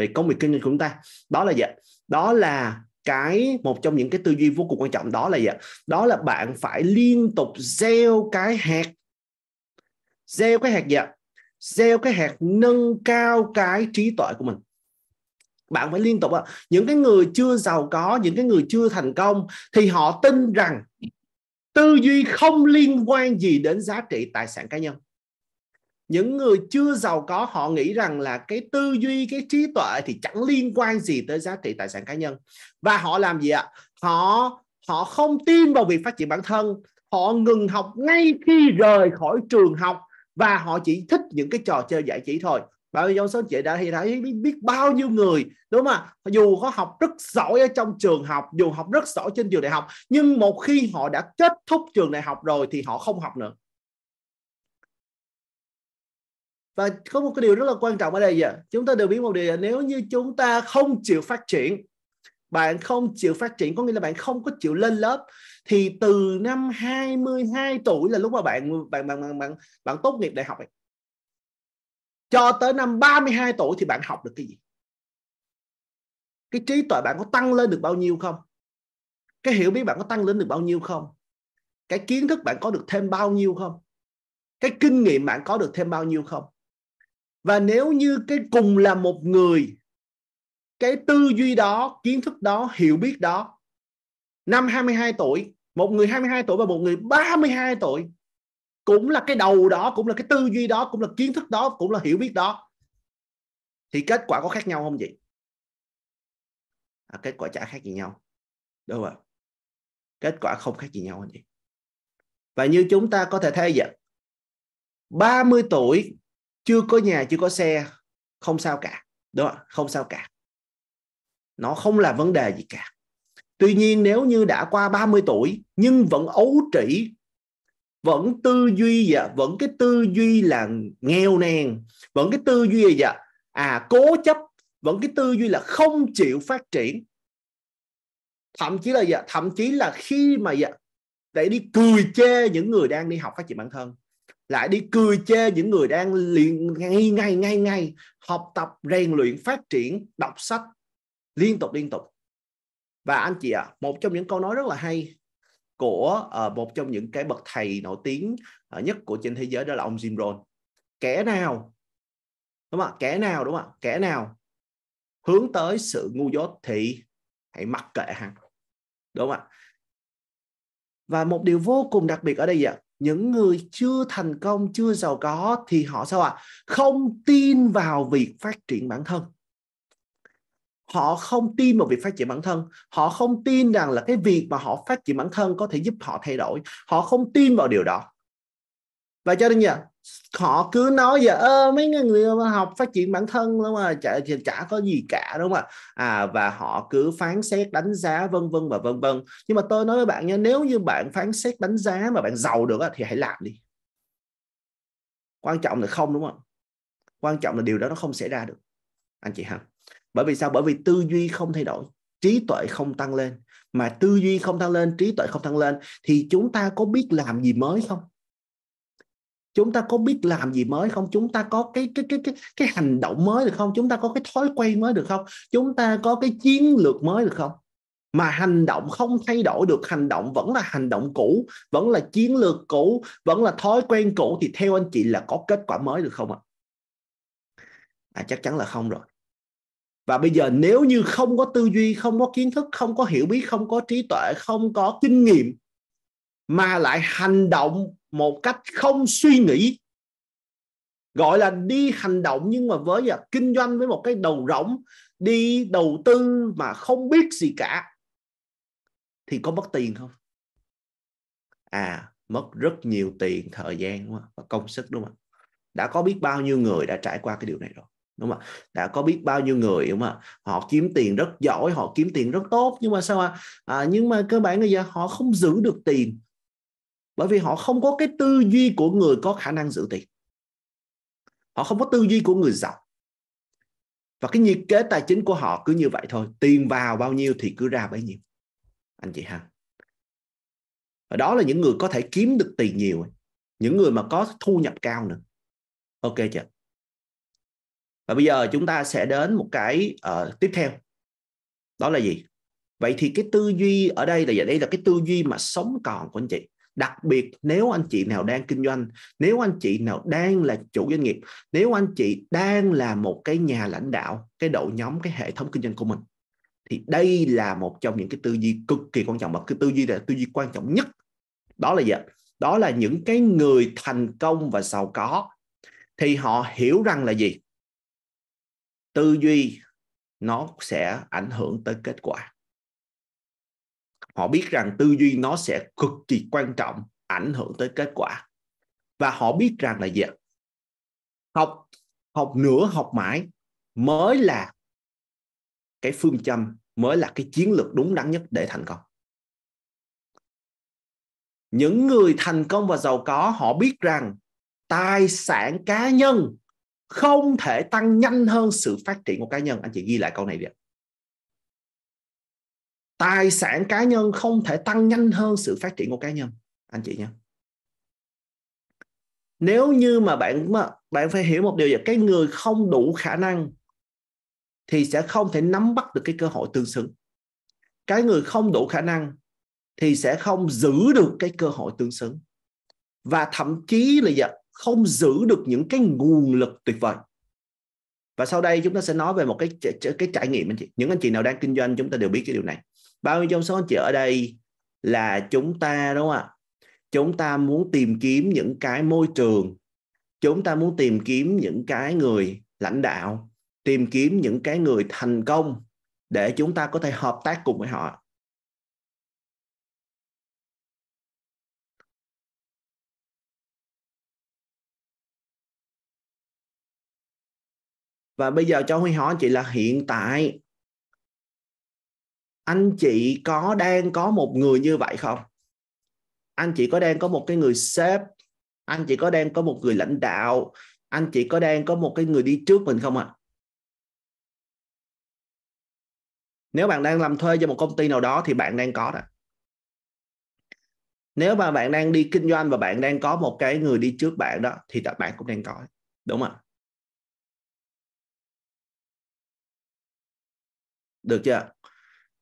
về công việc kinh doanh của chúng ta đó là gì đó là cái một trong những cái tư duy vô cùng quan trọng đó là gì đó là bạn phải liên tục gieo cái hạt gieo cái hạt gì gieo cái hạt nâng cao cái trí tuệ của mình bạn phải liên tục những cái người chưa giàu có những cái người chưa thành công thì họ tin rằng tư duy không liên quan gì đến giá trị tài sản cá nhân những người chưa giàu có họ nghĩ rằng là cái tư duy cái trí tuệ thì chẳng liên quan gì tới giá trị tài sản cá nhân và họ làm gì ạ họ họ không tin vào việc phát triển bản thân họ ngừng học ngay khi rời khỏi trường học và họ chỉ thích những cái trò chơi giải trí thôi Bao nhiêu Johnson chị đã thì thấy biết, biết bao nhiêu người đúng không ạ? Dù có học rất giỏi ở trong trường học, dù học rất giỏi trên trường đại học, nhưng một khi họ đã kết thúc trường đại học rồi thì họ không học nữa. và có một cái điều rất là quan trọng ở đây giờ chúng ta đều biết một điều là nếu như chúng ta không chịu phát triển bạn không chịu phát triển có nghĩa là bạn không có chịu lên lớp thì từ năm 22 tuổi là lúc mà bạn bạn bạn bạn bạn, bạn tốt nghiệp đại học ấy. cho tới năm 32 tuổi thì bạn học được cái gì cái trí tuệ bạn có tăng lên được bao nhiêu không cái hiểu biết bạn có tăng lên được bao nhiêu không cái kiến thức bạn có được thêm bao nhiêu không cái kinh nghiệm bạn có được thêm bao nhiêu không và nếu như cái cùng là một người cái tư duy đó kiến thức đó hiểu biết đó năm 22 tuổi một người 22 tuổi và một người 32 tuổi cũng là cái đầu đó cũng là cái tư duy đó cũng là kiến thức đó cũng là hiểu biết đó thì kết quả có khác nhau không vậy à, kết quả chả khác gì nhau đúng không kết quả không khác gì nhau anh chị và như chúng ta có thể thấy vậy 30 tuổi chưa có nhà chưa có xe không sao cả đó không sao cả nó không là vấn đề gì cả tuy nhiên nếu như đã qua 30 tuổi nhưng vẫn ấu trĩ vẫn tư duy và dạ, vẫn cái tư duy là nghèo nàn vẫn cái tư duy là dạ, à cố chấp vẫn cái tư duy là không chịu phát triển thậm chí là dạ, thậm chí là khi mà để đi cười chê những người đang đi học phát triển bản thân lại đi cười chê những người đang liền ngay ngay ngay ngay học tập rèn luyện phát triển đọc sách liên tục liên tục và anh chị ạ à, một trong những câu nói rất là hay của uh, một trong những cái bậc thầy nổi tiếng uh, nhất của trên thế giới đó là ông Jim Rohn kẻ nào đúng không ạ kẻ nào đúng không ạ kẻ nào hướng tới sự ngu dốt thì hãy mặc kệ hắn đúng không ạ và một điều vô cùng đặc biệt ở đây vậy những người chưa thành công chưa giàu có thì họ sao ạ không tin vào việc phát triển bản thân họ không tin vào việc phát triển bản thân họ không tin rằng là cái việc mà họ phát triển bản thân có thể giúp họ thay đổi họ không tin vào điều đó và cho nên nhờ họ cứ nói giờ ơ mấy người học phát triển bản thân lắm mà chả, chả có gì cả đúng không ạ à và họ cứ phán xét đánh giá vân vân và vân vân nhưng mà tôi nói với bạn nha nếu như bạn phán xét đánh giá mà bạn giàu được thì hãy làm đi quan trọng là không đúng không quan trọng là điều đó nó không xảy ra được anh chị ha bởi vì sao bởi vì tư duy không thay đổi trí tuệ không tăng lên mà tư duy không tăng lên trí tuệ không tăng lên thì chúng ta có biết làm gì mới không chúng ta có biết làm gì mới không chúng ta có cái cái cái cái cái hành động mới được không chúng ta có cái thói quen mới được không chúng ta có cái chiến lược mới được không mà hành động không thay đổi được hành động vẫn là hành động cũ vẫn là chiến lược cũ vẫn là thói quen cũ thì theo anh chị là có kết quả mới được không ạ à? chắc chắn là không rồi và bây giờ nếu như không có tư duy không có kiến thức không có hiểu biết không có trí tuệ không có kinh nghiệm mà lại hành động một cách không suy nghĩ gọi là đi hành động nhưng mà với là kinh doanh với một cái đầu rỗng đi đầu tư mà không biết gì cả thì có mất tiền không à mất rất nhiều tiền thời gian đúng không? và công sức đúng không đã có biết bao nhiêu người đã trải qua cái điều này rồi đúng không đã có biết bao nhiêu người đúng không họ kiếm tiền rất giỏi họ kiếm tiền rất tốt nhưng mà sao à, à nhưng mà cơ bản bây giờ họ không giữ được tiền bởi vì họ không có cái tư duy của người có khả năng giữ tiền họ không có tư duy của người giàu và cái nhiệt kế tài chính của họ cứ như vậy thôi tiền vào bao nhiêu thì cứ ra bấy nhiêu anh chị ha và đó là những người có thể kiếm được tiền nhiều những người mà có thu nhập cao nữa ok chưa và bây giờ chúng ta sẽ đến một cái uh, tiếp theo đó là gì vậy thì cái tư duy ở đây là đây là cái tư duy mà sống còn của anh chị đặc biệt nếu anh chị nào đang kinh doanh nếu anh chị nào đang là chủ doanh nghiệp nếu anh chị đang là một cái nhà lãnh đạo cái đội nhóm cái hệ thống kinh doanh của mình thì đây là một trong những cái tư duy cực kỳ quan trọng và cái tư duy là tư duy quan trọng nhất đó là gì đó là những cái người thành công và giàu có thì họ hiểu rằng là gì tư duy nó sẽ ảnh hưởng tới kết quả họ biết rằng tư duy nó sẽ cực kỳ quan trọng ảnh hưởng tới kết quả và họ biết rằng là gì học học nửa học mãi mới là cái phương châm mới là cái chiến lược đúng đắn nhất để thành công những người thành công và giàu có họ biết rằng tài sản cá nhân không thể tăng nhanh hơn sự phát triển của cá nhân anh chị ghi lại câu này đi tài sản cá nhân không thể tăng nhanh hơn sự phát triển của cá nhân anh chị nhé nếu như mà bạn mà bạn phải hiểu một điều là cái người không đủ khả năng thì sẽ không thể nắm bắt được cái cơ hội tương xứng cái người không đủ khả năng thì sẽ không giữ được cái cơ hội tương xứng và thậm chí là dạ, không giữ được những cái nguồn lực tuyệt vời và sau đây chúng ta sẽ nói về một cái cái trải nghiệm anh chị những anh chị nào đang kinh doanh chúng ta đều biết cái điều này bao nhiêu trong số anh chị ở đây là chúng ta đúng không ạ chúng ta muốn tìm kiếm những cái môi trường chúng ta muốn tìm kiếm những cái người lãnh đạo tìm kiếm những cái người thành công để chúng ta có thể hợp tác cùng với họ và bây giờ cho huy hỏi chị là hiện tại anh chị có đang có một người như vậy không anh chị có đang có một cái người sếp anh chị có đang có một người lãnh đạo anh chị có đang có một cái người đi trước mình không ạ à? nếu bạn đang làm thuê cho một công ty nào đó thì bạn đang có đó nếu mà bạn đang đi kinh doanh và bạn đang có một cái người đi trước bạn đó thì bạn cũng đang có đúng không được chưa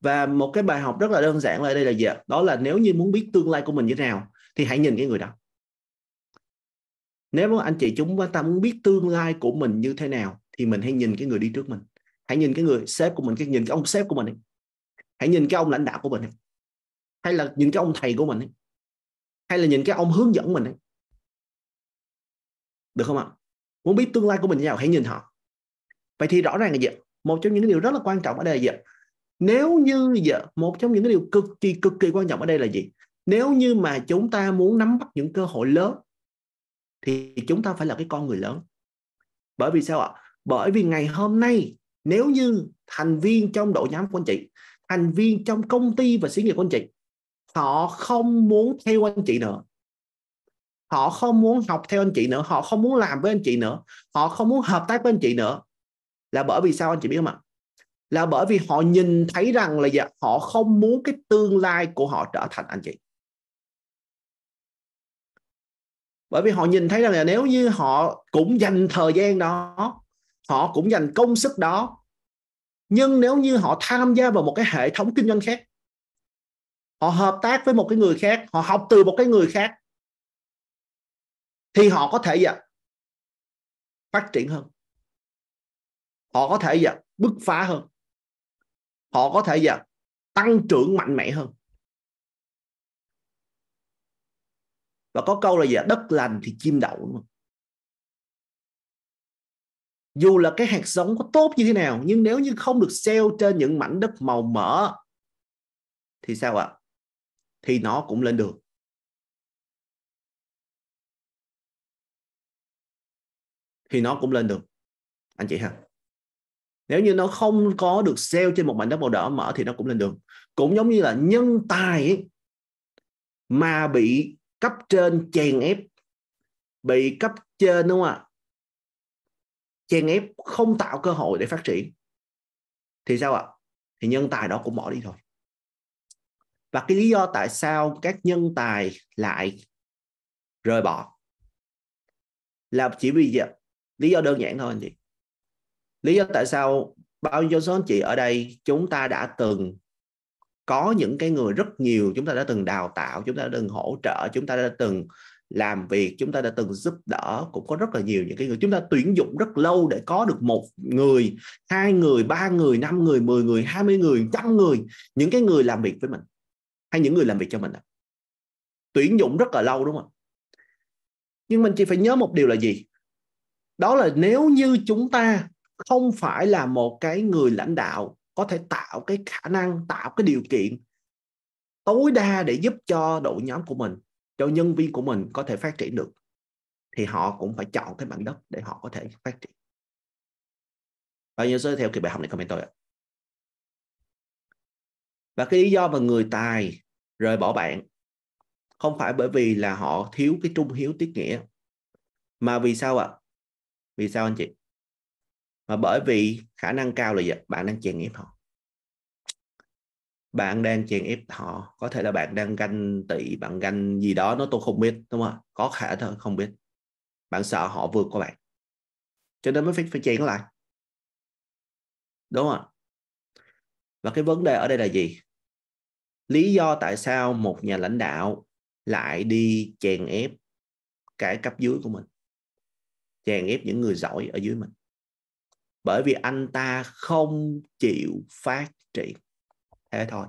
và một cái bài học rất là đơn giản ở đây là gì ạ đó là nếu như muốn biết tương lai của mình như thế nào thì hãy nhìn cái người đó nếu anh chị chúng ta muốn biết tương lai của mình như thế nào thì mình hãy nhìn cái người đi trước mình hãy nhìn cái người sếp của mình cái nhìn cái ông sếp của mình ấy. hãy nhìn cái ông lãnh đạo của mình ấy. hay là nhìn cái ông thầy của mình ấy. hay là nhìn cái ông hướng dẫn mình ấy. được không ạ muốn biết tương lai của mình như nào hãy nhìn họ vậy thì rõ ràng là gì một trong những điều rất là quan trọng ở đây là gì nếu như giờ một trong những cái điều cực kỳ cực kỳ quan trọng ở đây là gì nếu như mà chúng ta muốn nắm bắt những cơ hội lớn thì chúng ta phải là cái con người lớn bởi vì sao ạ bởi vì ngày hôm nay nếu như thành viên trong đội nhóm của anh chị thành viên trong công ty và xí nghiệp của anh chị họ không muốn theo anh chị nữa họ không muốn học theo anh chị nữa họ không muốn làm với anh chị nữa họ không muốn hợp tác với anh chị nữa là bởi vì sao anh chị biết không ạ là bởi vì họ nhìn thấy rằng là dạ, họ không muốn cái tương lai của họ trở thành anh chị bởi vì họ nhìn thấy rằng là nếu như họ cũng dành thời gian đó họ cũng dành công sức đó nhưng nếu như họ tham gia vào một cái hệ thống kinh doanh khác họ hợp tác với một cái người khác họ học từ một cái người khác thì họ có thể dạ, phát triển hơn họ có thể dạ, bứt phá hơn họ có thể giờ tăng trưởng mạnh mẽ hơn và có câu là gì đất lành thì chim đậu đúng không? dù là cái hạt giống có tốt như thế nào nhưng nếu như không được gieo trên những mảnh đất màu mỡ thì sao ạ thì nó cũng lên được thì nó cũng lên được anh chị ha nếu như nó không có được sale trên một mảnh đất màu đỏ mở thì nó cũng lên đường cũng giống như là nhân tài ấy, mà bị cấp trên chèn ép bị cấp trên đúng không ạ chèn ép không tạo cơ hội để phát triển thì sao ạ thì nhân tài đó cũng bỏ đi thôi và cái lý do tại sao các nhân tài lại rời bỏ là chỉ vì gì lý do đơn giản thôi anh chị lý do tại sao bao nhiêu số anh chị ở đây chúng ta đã từng có những cái người rất nhiều chúng ta đã từng đào tạo chúng ta đã từng hỗ trợ chúng ta đã từng làm việc chúng ta đã từng giúp đỡ cũng có rất là nhiều những cái người chúng ta tuyển dụng rất lâu để có được một người hai người ba người năm người mười người hai mươi người trăm người những cái người làm việc với mình hay những người làm việc cho mình tuyển dụng rất là lâu đúng không nhưng mình chỉ phải nhớ một điều là gì đó là nếu như chúng ta không phải là một cái người lãnh đạo có thể tạo cái khả năng tạo cái điều kiện tối đa để giúp cho đội nhóm của mình cho nhân viên của mình có thể phát triển được thì họ cũng phải chọn cái mảnh đất để họ có thể phát triển và nhớ giới theo kỳ bài học này comment tôi ạ và cái lý do mà người tài rời bỏ bạn không phải bởi vì là họ thiếu cái trung hiếu tiết nghĩa mà vì sao ạ vì sao anh chị mà bởi vì khả năng cao là gì? bạn đang chèn ép họ bạn đang chèn ép họ có thể là bạn đang ganh tị bạn ganh gì đó nó tôi không biết đúng không có khả thôi, không biết bạn sợ họ vượt qua bạn cho nên mới phải phải chèn lại đúng không và cái vấn đề ở đây là gì lý do tại sao một nhà lãnh đạo lại đi chèn ép cái cấp dưới của mình chèn ép những người giỏi ở dưới mình bởi vì anh ta không chịu phát triển thế thôi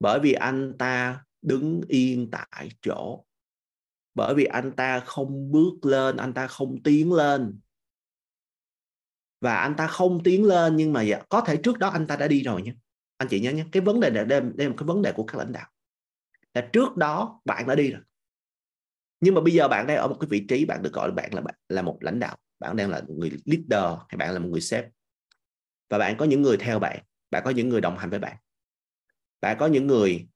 bởi vì anh ta đứng yên tại chỗ bởi vì anh ta không bước lên anh ta không tiến lên và anh ta không tiến lên nhưng mà dạ, có thể trước đó anh ta đã đi rồi nhé. anh chị nhớ nhé cái vấn đề này đây, là cái vấn đề của các lãnh đạo là trước đó bạn đã đi rồi nhưng mà bây giờ bạn đang ở một cái vị trí bạn được gọi là bạn là là một lãnh đạo bạn đang là một người leader hay bạn là một người sếp và bạn có những người theo bạn bạn có những người đồng hành với bạn bạn có những người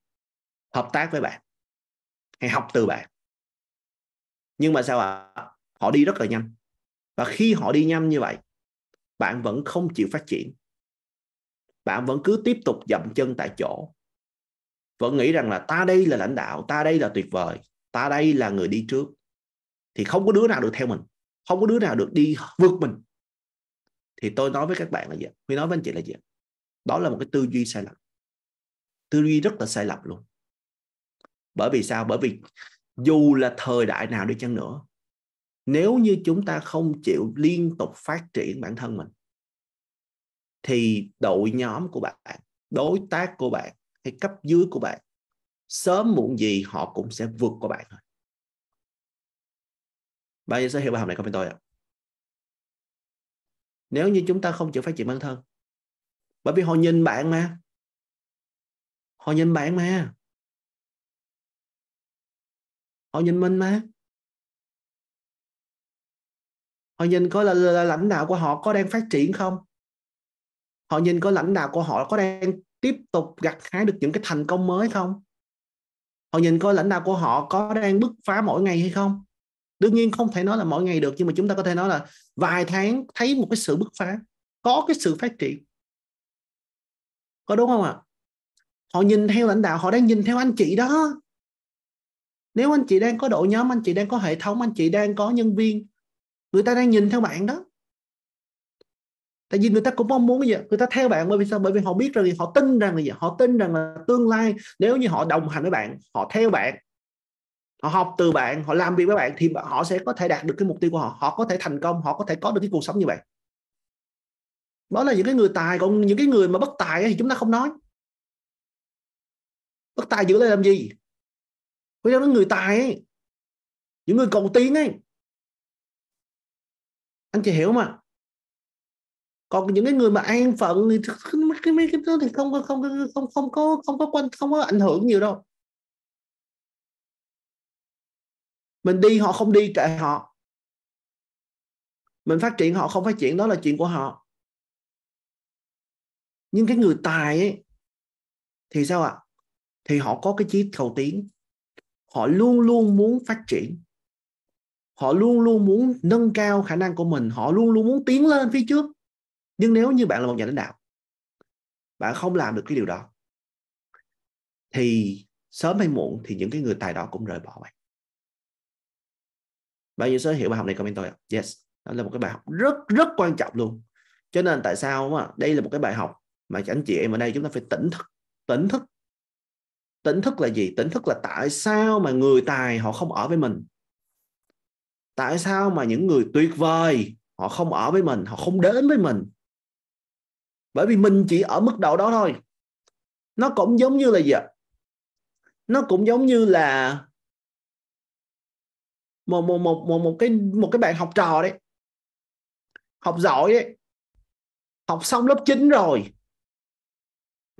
hợp tác với bạn hay học từ bạn nhưng mà sao ạ họ đi rất là nhanh và khi họ đi nhanh như vậy bạn vẫn không chịu phát triển bạn vẫn cứ tiếp tục dậm chân tại chỗ vẫn nghĩ rằng là ta đây là lãnh đạo ta đây là tuyệt vời ta đây là người đi trước thì không có đứa nào được theo mình không có đứa nào được đi vượt mình thì tôi nói với các bạn là gì huy nói với anh chị là gì đó là một cái tư duy sai lầm tư duy rất là sai lầm luôn bởi vì sao bởi vì dù là thời đại nào đi chăng nữa nếu như chúng ta không chịu liên tục phát triển bản thân mình thì đội nhóm của bạn đối tác của bạn hay cấp dưới của bạn sớm muộn gì họ cũng sẽ vượt qua bạn thôi Bao nhiêu sẽ hiểu bài học này comment tôi ạ? Nếu như chúng ta không chịu phát triển bản thân. Bởi vì họ nhìn bạn mà. Họ nhìn bạn mà. Họ nhìn mình mà. Họ nhìn coi là, là, lãnh đạo của họ có đang phát triển không? Họ nhìn coi lãnh đạo của họ có đang tiếp tục gặt hái được những cái thành công mới không? Họ nhìn coi lãnh đạo của họ có đang bứt phá mỗi ngày hay không? đương nhiên không thể nói là mỗi ngày được nhưng mà chúng ta có thể nói là vài tháng thấy một cái sự bứt phá có cái sự phát triển có đúng không ạ họ nhìn theo lãnh đạo họ đang nhìn theo anh chị đó nếu anh chị đang có đội nhóm anh chị đang có hệ thống anh chị đang có nhân viên người ta đang nhìn theo bạn đó tại vì người ta cũng mong muốn cái gì người ta theo bạn bởi vì sao bởi vì họ biết rằng họ tin rằng là gì họ tin rằng là tương lai nếu như họ đồng hành với bạn họ theo bạn họ học từ bạn họ làm việc với bạn thì họ sẽ có thể đạt được cái mục tiêu của họ họ có thể thành công họ có thể có được cái cuộc sống như vậy đó là những cái người tài còn những cái người mà bất tài thì chúng ta không nói bất tài giữ lại làm gì với những người tài ấy, những người cầu tiến ấy anh chị hiểu mà còn những cái người mà an phận thì mấy cái mấy cái đó thì không không không không không có không có quan không có ảnh hưởng nhiều đâu mình đi họ không đi kệ họ mình phát triển họ không phát triển đó là chuyện của họ nhưng cái người tài ấy thì sao ạ thì họ có cái chí cầu tiến họ luôn luôn muốn phát triển họ luôn luôn muốn nâng cao khả năng của mình họ luôn luôn muốn tiến lên phía trước nhưng nếu như bạn là một nhà lãnh đạo bạn không làm được cái điều đó thì sớm hay muộn thì những cái người tài đó cũng rời bỏ bạn bao nhiêu số hiểu bài học này comment tôi ạ yes đó là một cái bài học rất rất quan trọng luôn cho nên tại sao mà đây là một cái bài học mà anh chị em ở đây chúng ta phải tỉnh thức tỉnh thức tỉnh thức là gì tỉnh thức là tại sao mà người tài họ không ở với mình tại sao mà những người tuyệt vời họ không ở với mình họ không đến với mình bởi vì mình chỉ ở mức độ đó thôi nó cũng giống như là gì ạ nó cũng giống như là một một một một một cái một cái bạn học trò đấy học giỏi đấy học xong lớp 9 rồi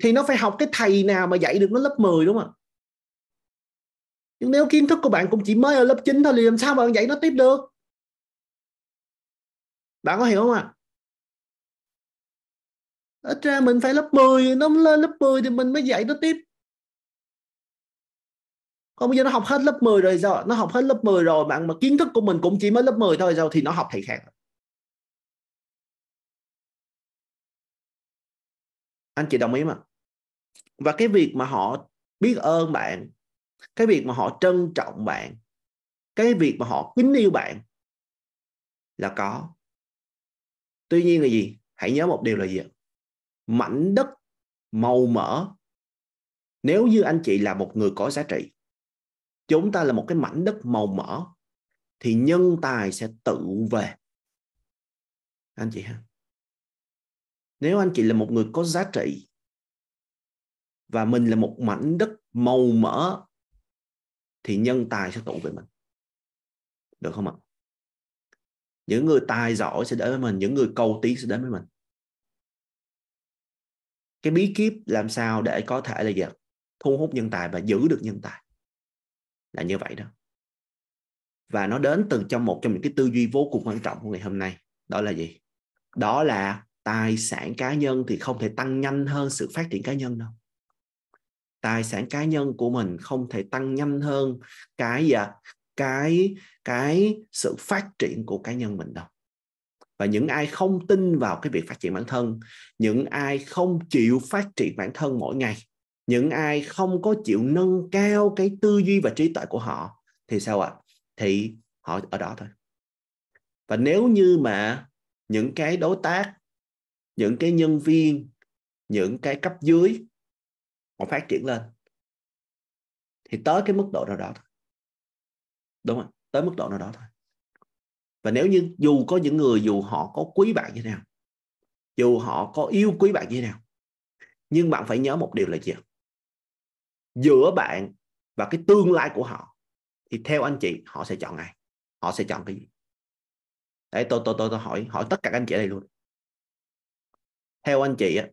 thì nó phải học cái thầy nào mà dạy được nó lớp 10 đúng không ạ nhưng nếu kiến thức của bạn cũng chỉ mới ở lớp 9 thôi thì làm sao bạn dạy nó tiếp được bạn có hiểu không ạ à? ít ra mình phải lớp 10 nó lên lớp 10 thì mình mới dạy nó tiếp còn bây giờ nó học hết lớp 10 rồi sao nó học hết lớp 10 rồi bạn mà kiến thức của mình cũng chỉ mới lớp 10 thôi sao thì nó học thầy khác anh chị đồng ý mà và cái việc mà họ biết ơn bạn cái việc mà họ trân trọng bạn cái việc mà họ kính yêu bạn là có tuy nhiên là gì hãy nhớ một điều là gì mảnh đất màu mỡ nếu như anh chị là một người có giá trị chúng ta là một cái mảnh đất màu mỡ thì nhân tài sẽ tự về anh chị ha nếu anh chị là một người có giá trị và mình là một mảnh đất màu mỡ thì nhân tài sẽ tụ về mình được không ạ những người tài giỏi sẽ đến với mình những người cầu tí sẽ đến với mình cái bí kíp làm sao để có thể là gì thu hút nhân tài và giữ được nhân tài là như vậy đó và nó đến từ trong một trong những cái tư duy vô cùng quan trọng của ngày hôm nay đó là gì đó là tài sản cá nhân thì không thể tăng nhanh hơn sự phát triển cá nhân đâu tài sản cá nhân của mình không thể tăng nhanh hơn cái à, cái cái sự phát triển của cá nhân mình đâu và những ai không tin vào cái việc phát triển bản thân những ai không chịu phát triển bản thân mỗi ngày những ai không có chịu nâng cao cái tư duy và trí tuệ của họ thì sao ạ à? thì họ ở đó thôi và nếu như mà những cái đối tác những cái nhân viên những cái cấp dưới họ phát triển lên thì tới cái mức độ nào đó thôi đúng không tới mức độ nào đó thôi và nếu như dù có những người dù họ có quý bạn như thế nào dù họ có yêu quý bạn như thế nào nhưng bạn phải nhớ một điều là gì giữa bạn và cái tương lai của họ thì theo anh chị họ sẽ chọn ai họ sẽ chọn cái gì đấy tôi tôi tôi, tôi hỏi hỏi tất cả các anh chị ở đây luôn theo anh chị á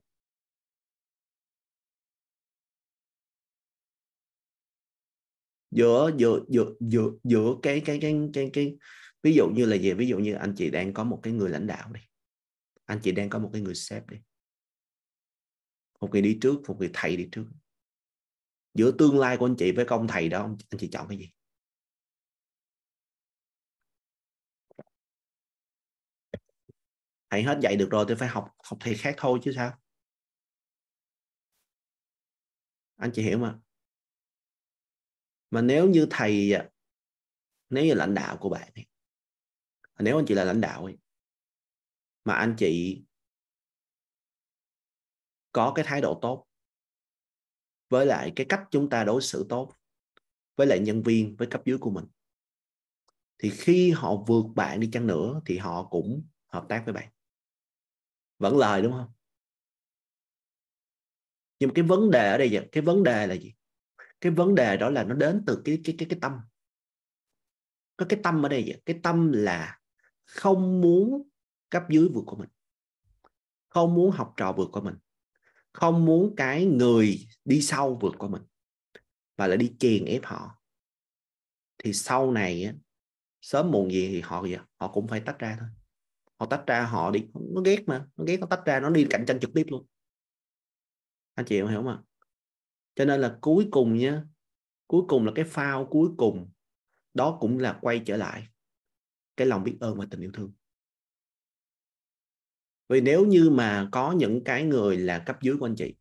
giữa giữa giữa giữa giữa cái cái cái cái cái ví dụ như là gì ví dụ như anh chị đang có một cái người lãnh đạo đi anh chị đang có một cái người sếp đi một người đi trước một người thầy đi trước giữa tương lai của anh chị với công thầy đó anh chị chọn cái gì thầy hết dạy được rồi tôi phải học học thầy khác thôi chứ sao anh chị hiểu mà mà nếu như thầy nếu như lãnh đạo của bạn nếu anh chị là lãnh đạo mà anh chị có cái thái độ tốt với lại cái cách chúng ta đối xử tốt với lại nhân viên với cấp dưới của mình thì khi họ vượt bạn đi chăng nữa thì họ cũng hợp tác với bạn vẫn lời đúng không nhưng cái vấn đề ở đây vậy cái vấn đề là gì cái vấn đề đó là nó đến từ cái cái cái cái tâm có cái tâm ở đây vậy cái tâm là không muốn cấp dưới vượt qua mình không muốn học trò vượt qua mình không muốn cái người đi sau vượt qua mình và lại đi chèn ép họ thì sau này sớm muộn gì thì họ gì họ cũng phải tách ra thôi họ tách ra họ đi nó ghét mà nó ghét nó tách ra nó đi cạnh tranh trực tiếp luôn anh chị hiểu không ạ cho nên là cuối cùng nhé cuối cùng là cái phao cuối cùng đó cũng là quay trở lại cái lòng biết ơn và tình yêu thương vì nếu như mà có những cái người là cấp dưới của anh chị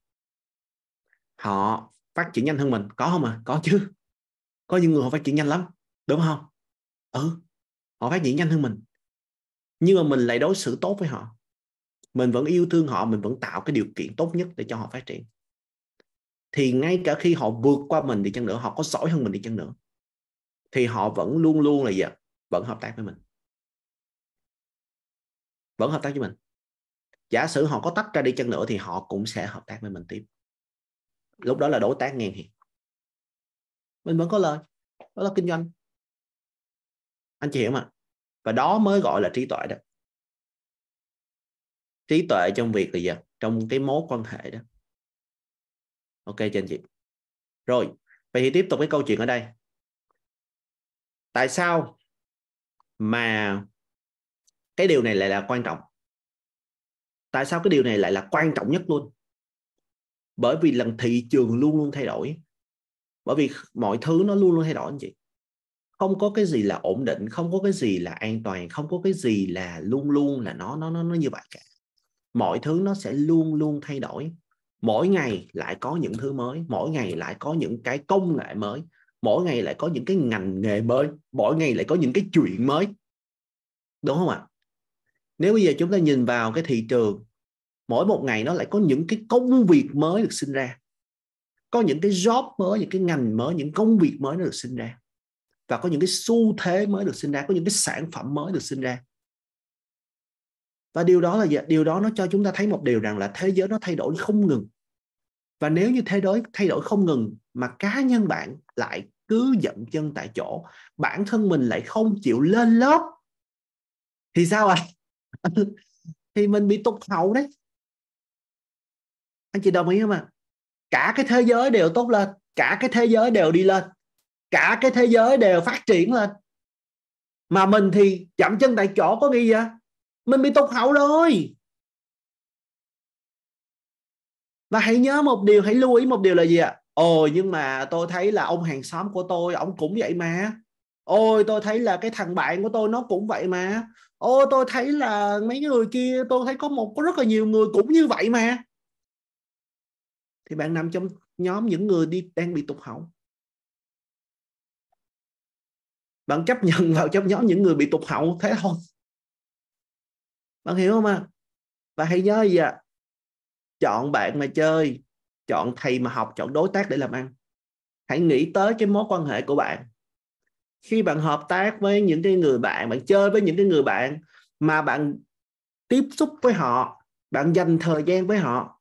họ phát triển nhanh hơn mình có không à có chứ có những người họ phát triển nhanh lắm đúng không ừ họ phát triển nhanh hơn mình nhưng mà mình lại đối xử tốt với họ mình vẫn yêu thương họ mình vẫn tạo cái điều kiện tốt nhất để cho họ phát triển thì ngay cả khi họ vượt qua mình đi chăng nữa họ có giỏi hơn mình đi chăng nữa thì họ vẫn luôn luôn là gì vẫn hợp tác với mình vẫn hợp tác với mình giả sử họ có tách ra đi chăng nữa thì họ cũng sẽ hợp tác với mình tiếp lúc đó là đối tác ngang hàng mình vẫn có lời đó là kinh doanh anh chị hiểu mà và đó mới gọi là trí tuệ đó trí tuệ trong việc là gì trong cái mối quan hệ đó ok cho anh chị rồi vậy thì tiếp tục cái câu chuyện ở đây tại sao mà cái điều này lại là quan trọng tại sao cái điều này lại là quan trọng nhất luôn bởi vì lần thị trường luôn luôn thay đổi bởi vì mọi thứ nó luôn luôn thay đổi anh chị không có cái gì là ổn định không có cái gì là an toàn không có cái gì là luôn luôn là nó nó nó nó như vậy cả mọi thứ nó sẽ luôn luôn thay đổi mỗi ngày lại có những thứ mới mỗi ngày lại có những cái công nghệ mới mỗi ngày lại có những cái ngành nghề mới mỗi ngày lại có những cái chuyện mới đúng không ạ à? nếu bây giờ chúng ta nhìn vào cái thị trường mỗi một ngày nó lại có những cái công việc mới được sinh ra có những cái job mới những cái ngành mới những công việc mới nó được sinh ra và có những cái xu thế mới được sinh ra có những cái sản phẩm mới được sinh ra và điều đó là gì điều đó nó cho chúng ta thấy một điều rằng là thế giới nó thay đổi không ngừng và nếu như thế giới thay đổi không ngừng mà cá nhân bạn lại cứ dậm chân tại chỗ bản thân mình lại không chịu lên lớp thì sao anh à? thì mình bị tụt hậu đấy anh chị đồng ý không ạ à? cả cái thế giới đều tốt lên cả cái thế giới đều đi lên cả cái thế giới đều phát triển lên mà mình thì chậm chân tại chỗ có nghi vậy mình bị tụt hậu rồi và hãy nhớ một điều hãy lưu ý một điều là gì ạ ồ nhưng mà tôi thấy là ông hàng xóm của tôi ông cũng vậy mà ôi tôi thấy là cái thằng bạn của tôi nó cũng vậy mà ô tôi thấy là mấy người kia tôi thấy có một có rất là nhiều người cũng như vậy mà thì bạn nằm trong nhóm những người đi đang bị tụt hậu bạn chấp nhận vào trong nhóm những người bị tụt hậu thế thôi bạn hiểu không ạ à? và hãy nhớ gì ạ à? chọn bạn mà chơi chọn thầy mà học chọn đối tác để làm ăn hãy nghĩ tới cái mối quan hệ của bạn khi bạn hợp tác với những cái người bạn bạn chơi với những cái người bạn mà bạn tiếp xúc với họ bạn dành thời gian với họ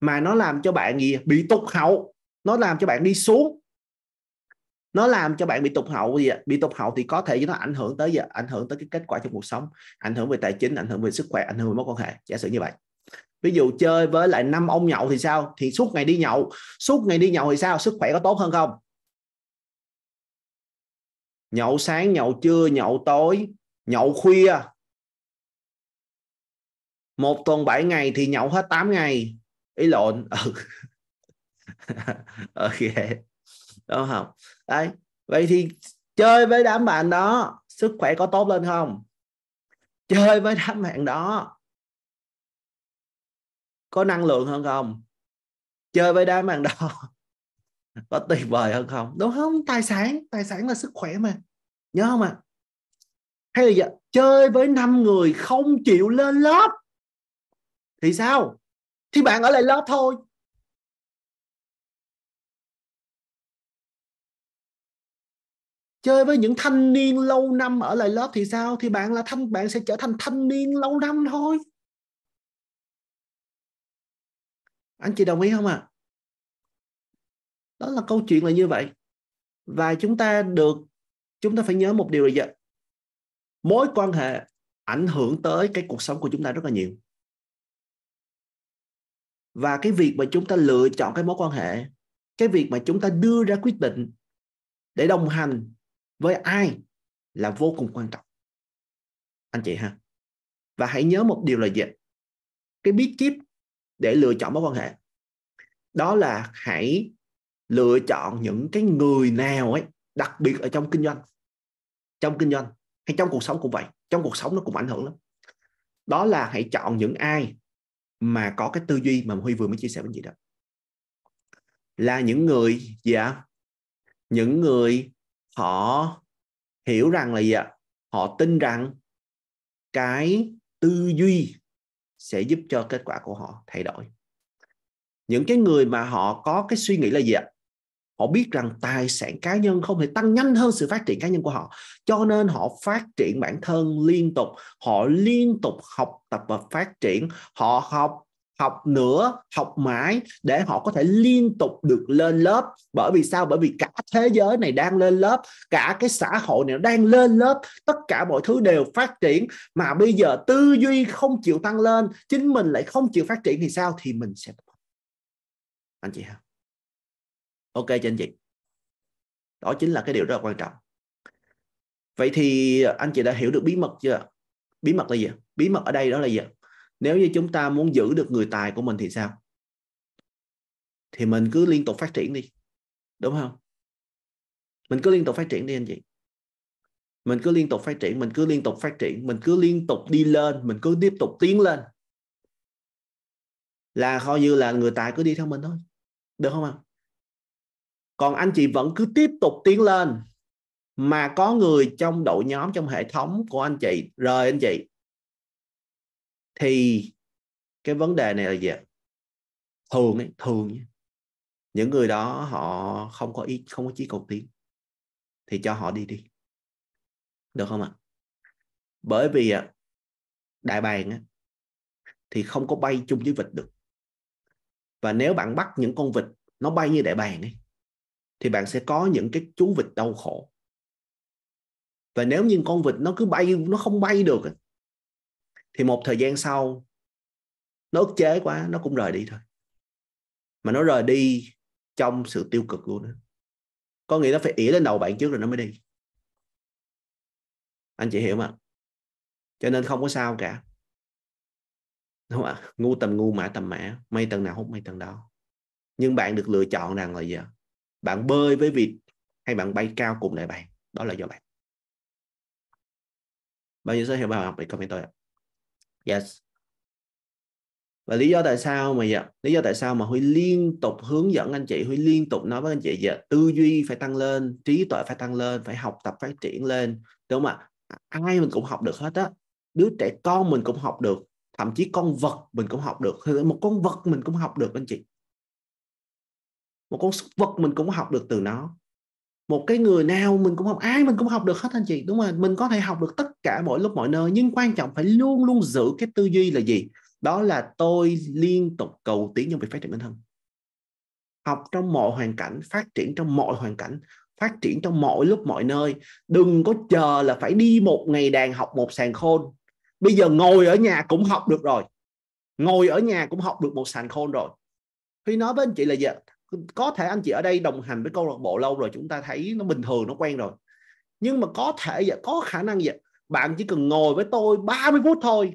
mà nó làm cho bạn gì bị tụt hậu nó làm cho bạn đi xuống nó làm cho bạn bị tụt hậu gì bị tụt hậu thì có thể nó ảnh hưởng tới gì ảnh hưởng tới cái kết quả trong cuộc sống ảnh hưởng về tài chính ảnh hưởng về sức khỏe ảnh hưởng về mối quan hệ giả sử như vậy ví dụ chơi với lại năm ông nhậu thì sao thì suốt ngày đi nhậu suốt ngày đi nhậu thì sao sức khỏe có tốt hơn không nhậu sáng nhậu trưa nhậu tối nhậu khuya một tuần 7 ngày thì nhậu hết 8 ngày ý lộn ừ. ok đúng không đấy vậy thì chơi với đám bạn đó sức khỏe có tốt lên không chơi với đám bạn đó có năng lượng hơn không chơi với đám bạn đó có tuyệt vời hơn không đúng không tài sản tài sản là sức khỏe mà nhớ không ạ à? hay là dạ, chơi với năm người không chịu lên lớp thì sao thì bạn ở lại lớp thôi chơi với những thanh niên lâu năm ở lại lớp thì sao thì bạn là thanh bạn sẽ trở thành thanh niên lâu năm thôi anh chị đồng ý không ạ à? đó là câu chuyện là như vậy và chúng ta được chúng ta phải nhớ một điều là gì mối quan hệ ảnh hưởng tới cái cuộc sống của chúng ta rất là nhiều và cái việc mà chúng ta lựa chọn cái mối quan hệ cái việc mà chúng ta đưa ra quyết định để đồng hành với ai là vô cùng quan trọng anh chị ha và hãy nhớ một điều là gì cái bí kíp để lựa chọn mối quan hệ đó là hãy lựa chọn những cái người nào ấy đặc biệt ở trong kinh doanh trong kinh doanh hay trong cuộc sống cũng vậy trong cuộc sống nó cũng ảnh hưởng lắm đó là hãy chọn những ai mà có cái tư duy mà huy vừa mới chia sẻ bên chị đó là những người gì ạ những người họ hiểu rằng là gì ạ họ tin rằng cái tư duy sẽ giúp cho kết quả của họ thay đổi những cái người mà họ có cái suy nghĩ là gì ạ họ biết rằng tài sản cá nhân không thể tăng nhanh hơn sự phát triển cá nhân của họ cho nên họ phát triển bản thân liên tục họ liên tục học tập và phát triển họ học học nữa học mãi để họ có thể liên tục được lên lớp bởi vì sao bởi vì cả thế giới này đang lên lớp cả cái xã hội này đang lên lớp tất cả mọi thứ đều phát triển mà bây giờ tư duy không chịu tăng lên chính mình lại không chịu phát triển thì sao thì mình sẽ anh chị ha ok cho anh chị đó chính là cái điều rất là quan trọng vậy thì anh chị đã hiểu được bí mật chưa bí mật là gì bí mật ở đây đó là gì nếu như chúng ta muốn giữ được người tài của mình thì sao thì mình cứ liên tục phát triển đi đúng không mình cứ liên tục phát triển đi anh chị mình cứ liên tục phát triển mình cứ liên tục phát triển mình cứ liên tục đi lên mình cứ tiếp tục tiến lên là coi như là người tài cứ đi theo mình thôi được không ạ à? còn anh chị vẫn cứ tiếp tục tiến lên mà có người trong đội nhóm trong hệ thống của anh chị rời anh chị thì cái vấn đề này là gì thường ấy, thường nhé những người đó họ không có ý không có chí cầu tiến thì cho họ đi đi được không ạ bởi vì đại bàng á, thì không có bay chung với vịt được và nếu bạn bắt những con vịt nó bay như đại bàng ấy thì bạn sẽ có những cái chú vịt đau khổ và nếu như con vịt nó cứ bay nó không bay được à, thì một thời gian sau nó ức chế quá nó cũng rời đi thôi mà nó rời đi trong sự tiêu cực luôn đó. có nghĩa nó phải ỉa lên đầu bạn trước rồi nó mới đi anh chị hiểu không ạ cho nên không có sao cả đúng không ạ ngu tầm ngu mã tầm mã mây tầng nào hút mây tầng đó nhưng bạn được lựa chọn rằng là giờ bạn bơi với vịt hay bạn bay cao cùng đại bàng đó là do bạn bao nhiêu số hiểu bài học thì comment tôi ạ yes và lý do tại sao mà dạ, lý do tại sao mà Huy liên tục hướng dẫn anh chị Huy liên tục nói với anh chị dạ, tư duy phải tăng lên trí tuệ phải tăng lên phải học tập phát triển lên đúng không ạ ai mình cũng học được hết á đứa trẻ con mình cũng học được thậm chí con vật mình cũng học được một con vật mình cũng học được anh chị một con súc vật mình cũng học được từ nó một cái người nào mình cũng học ai mình cũng học được hết anh chị đúng không mình có thể học được tất cả mọi lúc mọi nơi nhưng quan trọng phải luôn luôn giữ cái tư duy là gì đó là tôi liên tục cầu tiến trong việc phát triển bản thân học trong mọi hoàn cảnh phát triển trong mọi hoàn cảnh phát triển trong mọi lúc mọi nơi đừng có chờ là phải đi một ngày đàn học một sàn khôn bây giờ ngồi ở nhà cũng học được rồi ngồi ở nhà cũng học được một sàn khôn rồi khi nói với anh chị là gì có thể anh chị ở đây đồng hành với câu lạc bộ lâu rồi chúng ta thấy nó bình thường nó quen rồi nhưng mà có thể vậy có khả năng vậy bạn chỉ cần ngồi với tôi 30 phút thôi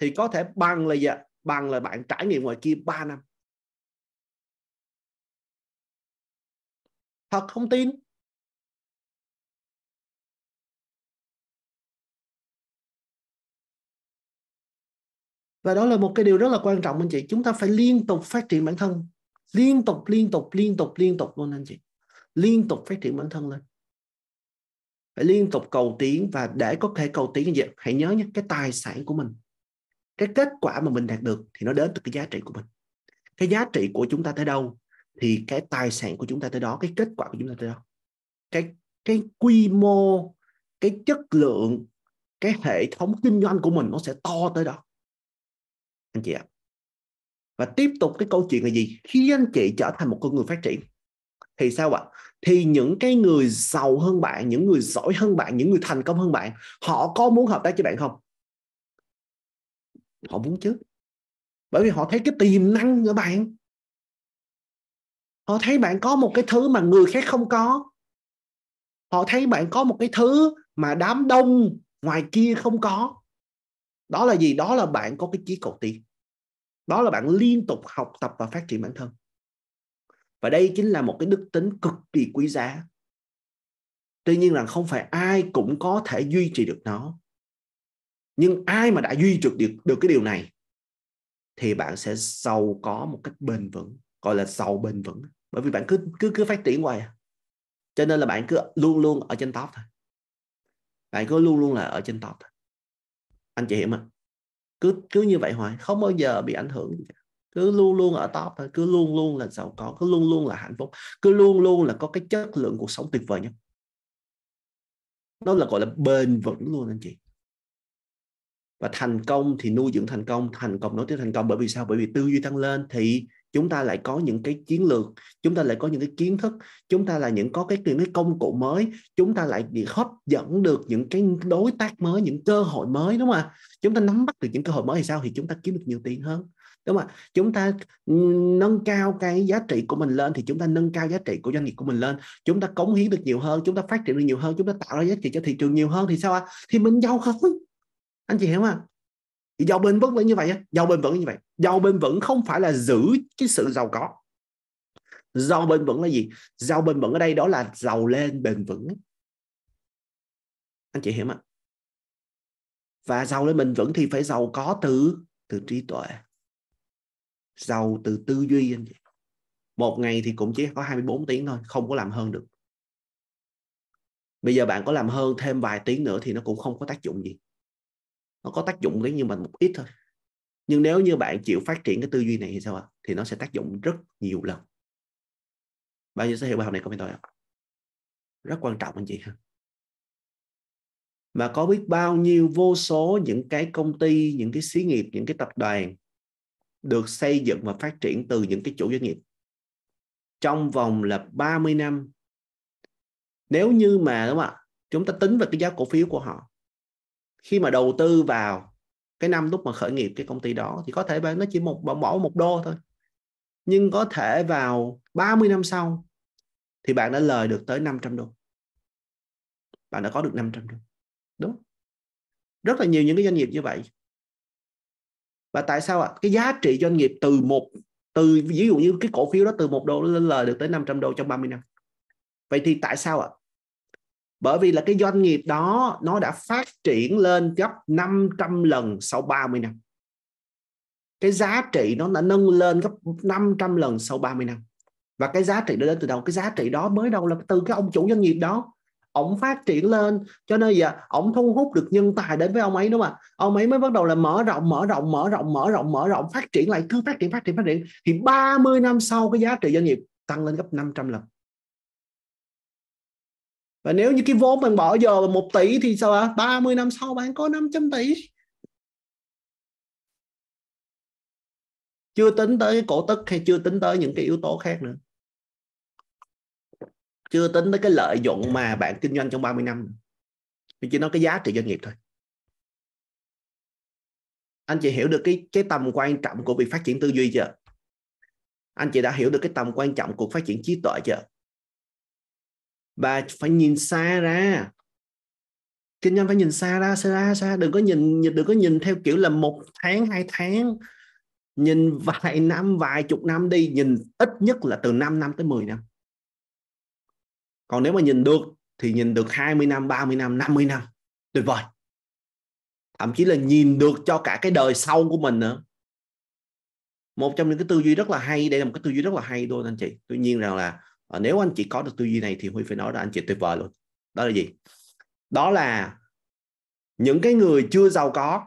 thì có thể bằng là gì bằng là bạn trải nghiệm ngoài kia 3 năm thật không tin và đó là một cái điều rất là quan trọng anh chị chúng ta phải liên tục phát triển bản thân liên tục liên tục liên tục liên tục luôn anh chị liên tục phát triển bản thân lên phải liên tục cầu tiến và để có thể cầu tiến như vậy hãy nhớ nhé cái tài sản của mình cái kết quả mà mình đạt được thì nó đến từ cái giá trị của mình cái giá trị của chúng ta tới đâu thì cái tài sản của chúng ta tới đó cái kết quả của chúng ta tới đó cái cái quy mô cái chất lượng cái hệ thống kinh doanh của mình nó sẽ to tới đó anh chị ạ à? và tiếp tục cái câu chuyện là gì khi anh chị trở thành một con người phát triển thì sao ạ thì những cái người giàu hơn bạn những người giỏi hơn bạn những người thành công hơn bạn họ có muốn hợp tác với bạn không họ muốn chứ bởi vì họ thấy cái tiềm năng của bạn họ thấy bạn có một cái thứ mà người khác không có họ thấy bạn có một cái thứ mà đám đông ngoài kia không có đó là gì đó là bạn có cái chí cầu tiến đó là bạn liên tục học tập và phát triển bản thân và đây chính là một cái đức tính cực kỳ quý giá tuy nhiên là không phải ai cũng có thể duy trì được nó nhưng ai mà đã duy trì được, được cái điều này thì bạn sẽ giàu có một cách bền vững gọi là giàu bền vững bởi vì bạn cứ cứ cứ phát triển hoài à. cho nên là bạn cứ luôn luôn ở trên top thôi bạn cứ luôn luôn là ở trên top thôi anh chị hiểu không cứ cứ như vậy hoài không bao giờ bị ảnh hưởng cứ luôn luôn ở top thôi cứ luôn luôn là giàu có cứ luôn luôn là hạnh phúc cứ luôn luôn là có cái chất lượng cuộc sống tuyệt vời nhất nó là gọi là bền vững luôn anh chị và thành công thì nuôi dưỡng thành công thành công nối tiếp thành công bởi vì sao bởi vì tư duy tăng lên thì chúng ta lại có những cái chiến lược chúng ta lại có những cái kiến thức chúng ta là những có cái những cái công cụ mới chúng ta lại bị hấp dẫn được những cái đối tác mới những cơ hội mới đúng không ạ chúng ta nắm bắt được những cơ hội mới thì sao thì chúng ta kiếm được nhiều tiền hơn đúng không ạ chúng ta nâng cao cái giá trị của mình lên thì chúng ta nâng cao giá trị của doanh nghiệp của mình lên chúng ta cống hiến được nhiều hơn chúng ta phát triển được nhiều hơn chúng ta tạo ra giá trị cho thị trường nhiều hơn thì sao ạ thì mình giàu hơn anh chị hiểu không ạ giàu bền vững là như vậy giàu bền vững như vậy giàu bền vững không phải là giữ cái sự giàu có giàu bền vững là gì giàu bền vững ở đây đó là giàu lên bền vững anh chị hiểu không và giàu lên bền vững thì phải giàu có từ từ trí tuệ giàu từ tư duy anh chị một ngày thì cũng chỉ có 24 tiếng thôi không có làm hơn được bây giờ bạn có làm hơn thêm vài tiếng nữa thì nó cũng không có tác dụng gì nó có tác dụng đấy nhưng mà một ít thôi nhưng nếu như bạn chịu phát triển cái tư duy này thì sao ạ thì nó sẽ tác dụng rất nhiều lần bao nhiêu sẽ hiểu bài học này comment tôi ạ rất quan trọng anh chị ha mà có biết bao nhiêu vô số những cái công ty những cái xí nghiệp những cái tập đoàn được xây dựng và phát triển từ những cái chủ doanh nghiệp trong vòng là 30 năm nếu như mà đúng không ạ chúng ta tính về cái giá cổ phiếu của họ khi mà đầu tư vào cái năm lúc mà khởi nghiệp cái công ty đó thì có thể bạn nó chỉ một bỏ một đô thôi nhưng có thể vào 30 năm sau thì bạn đã lời được tới 500 đô bạn đã có được 500 đô đúng rất là nhiều những cái doanh nghiệp như vậy và tại sao ạ à? cái giá trị doanh nghiệp từ một từ ví dụ như cái cổ phiếu đó từ một đô lên lời được tới 500 đô trong 30 năm vậy thì tại sao ạ à? bởi vì là cái doanh nghiệp đó nó đã phát triển lên gấp 500 lần sau 30 năm cái giá trị nó đã nâng lên gấp 500 lần sau 30 năm và cái giá trị đó đến từ đâu cái giá trị đó mới đâu là từ cái ông chủ doanh nghiệp đó ông phát triển lên cho nên giờ ông thu hút được nhân tài đến với ông ấy đúng không ạ ông ấy mới bắt đầu là mở rộng mở rộng mở rộng mở rộng mở rộng phát triển lại cứ phát triển phát triển phát triển thì 30 năm sau cái giá trị doanh nghiệp tăng lên gấp 500 lần và nếu như cái vốn bạn bỏ giờ là một tỷ thì sao ạ à? 30 năm sau bạn có 500 tỷ chưa tính tới cổ tức hay chưa tính tới những cái yếu tố khác nữa chưa tính tới cái lợi nhuận mà bạn kinh doanh trong 30 năm nữa. mình chỉ nói cái giá trị doanh nghiệp thôi anh chị hiểu được cái cái tầm quan trọng của việc phát triển tư duy chưa anh chị đã hiểu được cái tầm quan trọng của phát triển trí tuệ chưa và phải nhìn xa ra kinh doanh phải nhìn xa ra xa ra xa đừng có nhìn đừng có nhìn theo kiểu là một tháng hai tháng nhìn vài năm vài chục năm đi nhìn ít nhất là từ 5 năm tới 10 năm còn nếu mà nhìn được thì nhìn được 20 năm 30 năm 50 năm tuyệt vời thậm chí là nhìn được cho cả cái đời sau của mình nữa một trong những cái tư duy rất là hay đây là một cái tư duy rất là hay thôi anh chị tuy nhiên rằng là à, nếu anh chị có được tư duy này thì huy phải nói là anh chị tuyệt vời luôn đó là gì đó là những cái người chưa giàu có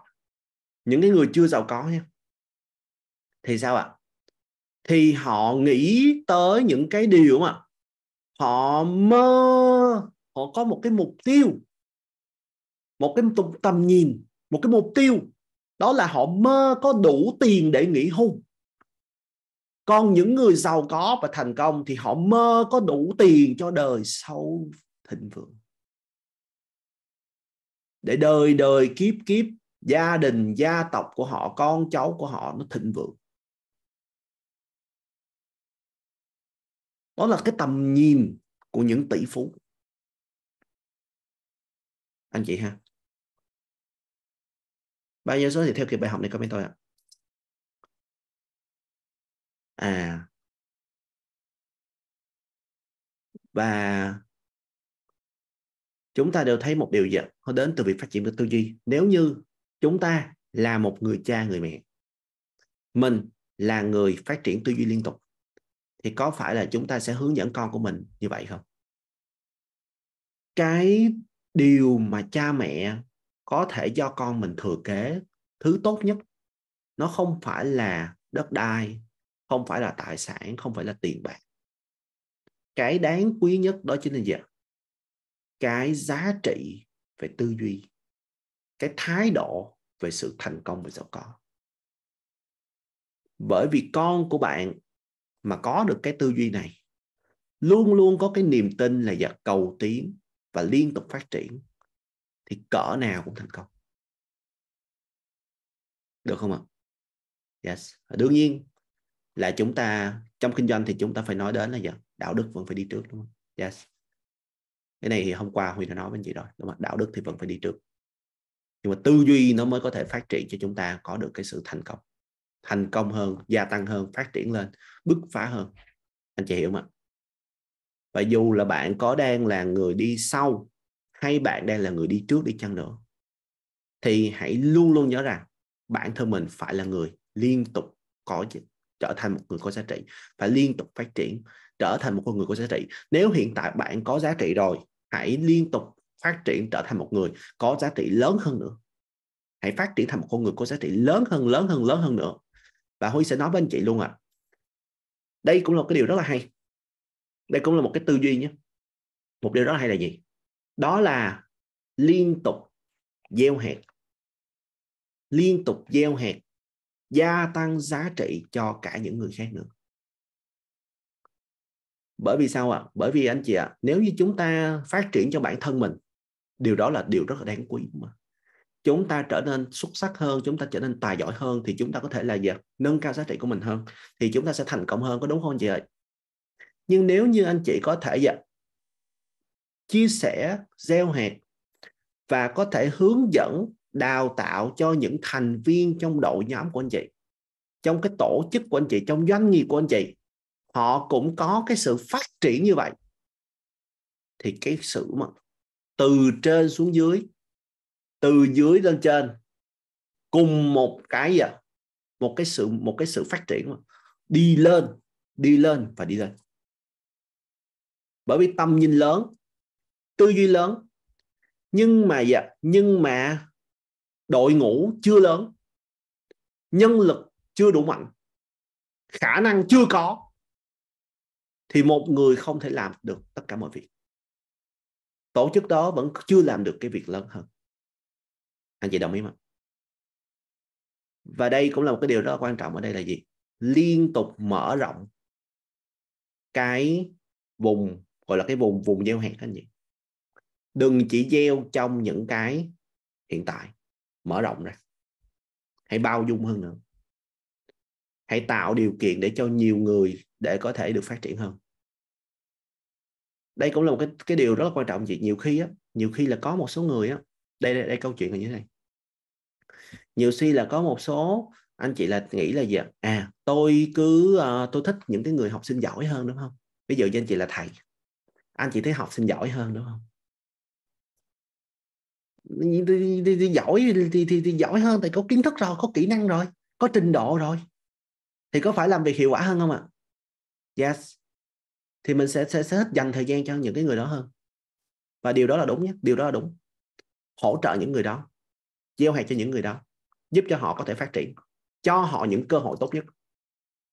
những cái người chưa giàu có nha thì sao ạ thì họ nghĩ tới những cái điều mà họ mơ họ có một cái mục tiêu một cái tầm nhìn một cái mục tiêu đó là họ mơ có đủ tiền để nghỉ hưu còn những người giàu có và thành công thì họ mơ có đủ tiền cho đời sau thịnh vượng để đời đời kiếp kiếp gia đình gia tộc của họ con cháu của họ nó thịnh vượng đó là cái tầm nhìn của những tỷ phú anh chị ha bao nhiêu số thì theo kịp bài học này comment tôi ạ à và chúng ta đều thấy một điều gì nó đến từ việc phát triển tư duy nếu như chúng ta là một người cha người mẹ mình là người phát triển tư duy liên tục thì có phải là chúng ta sẽ hướng dẫn con của mình như vậy không cái điều mà cha mẹ có thể do con mình thừa kế thứ tốt nhất nó không phải là đất đai không phải là tài sản không phải là tiền bạc cái đáng quý nhất đó chính là gì cái giá trị về tư duy cái thái độ về sự thành công và giàu có bởi vì con của bạn mà có được cái tư duy này luôn luôn có cái niềm tin là giật cầu tiến và liên tục phát triển thì cỡ nào cũng thành công được không ạ yes đương nhiên là chúng ta trong kinh doanh thì chúng ta phải nói đến là gì đạo đức vẫn phải đi trước đúng không yes cái này thì hôm qua huy đã nói với anh chị rồi đúng không đạo đức thì vẫn phải đi trước nhưng mà tư duy nó mới có thể phát triển cho chúng ta có được cái sự thành công thành công hơn gia tăng hơn phát triển lên bứt phá hơn anh chị hiểu không ạ và dù là bạn có đang là người đi sau hay bạn đang là người đi trước đi chăng nữa thì hãy luôn luôn nhớ rằng bản thân mình phải là người liên tục có trở thành một người có giá trị phải liên tục phát triển trở thành một con người có giá trị nếu hiện tại bạn có giá trị rồi hãy liên tục phát triển trở thành một người có giá trị lớn hơn nữa hãy phát triển thành một con người có giá trị lớn hơn lớn hơn lớn hơn nữa và huy sẽ nói với anh chị luôn ạ à, đây cũng là một cái điều rất là hay đây cũng là một cái tư duy nhé một điều rất là hay là gì đó là liên tục gieo hạt liên tục gieo hạt gia tăng giá trị cho cả những người khác nữa bởi vì sao ạ à? bởi vì anh chị ạ à, nếu như chúng ta phát triển cho bản thân mình điều đó là điều rất là đáng quý mà chúng ta trở nên xuất sắc hơn chúng ta trở nên tài giỏi hơn thì chúng ta có thể là gì nâng cao giá trị của mình hơn thì chúng ta sẽ thành công hơn có đúng không chị ơi? nhưng nếu như anh chị có thể dạ, chia sẻ gieo hạt và có thể hướng dẫn đào tạo cho những thành viên trong đội nhóm của anh chị trong cái tổ chức của anh chị trong doanh nghiệp của anh chị họ cũng có cái sự phát triển như vậy thì cái sự mà từ trên xuống dưới từ dưới lên trên cùng một cái gì à, một cái sự một cái sự phát triển mà. đi lên đi lên và đi lên bởi vì tâm nhìn lớn tư duy lớn nhưng mà dạ nhưng mà đội ngũ chưa lớn nhân lực chưa đủ mạnh khả năng chưa có thì một người không thể làm được tất cả mọi việc tổ chức đó vẫn chưa làm được cái việc lớn hơn anh chị đồng ý không và đây cũng là một cái điều rất là quan trọng ở đây là gì liên tục mở rộng cái vùng gọi là cái vùng vùng gieo hạt anh chị đừng chỉ gieo trong những cái hiện tại mở rộng ra hãy bao dung hơn nữa hãy tạo điều kiện để cho nhiều người để có thể được phát triển hơn đây cũng là một cái cái điều rất là quan trọng chị nhiều khi á nhiều khi là có một số người á đây đây, đây câu chuyện là như thế này nhiều khi là có một số anh chị là nghĩ là gì à tôi cứ uh, tôi thích những cái người học sinh giỏi hơn đúng không ví dụ như anh chị là thầy anh chị thấy học sinh giỏi hơn đúng không thì, thì, thì, thì giỏi thì, thì, thì giỏi hơn thì có kiến thức rồi có kỹ năng rồi có trình độ rồi thì có phải làm việc hiệu quả hơn không ạ yes thì mình sẽ, sẽ sẽ hết dành thời gian cho những cái người đó hơn và điều đó là đúng nhé điều đó là đúng hỗ trợ những người đó gieo hạt cho những người đó giúp cho họ có thể phát triển cho họ những cơ hội tốt nhất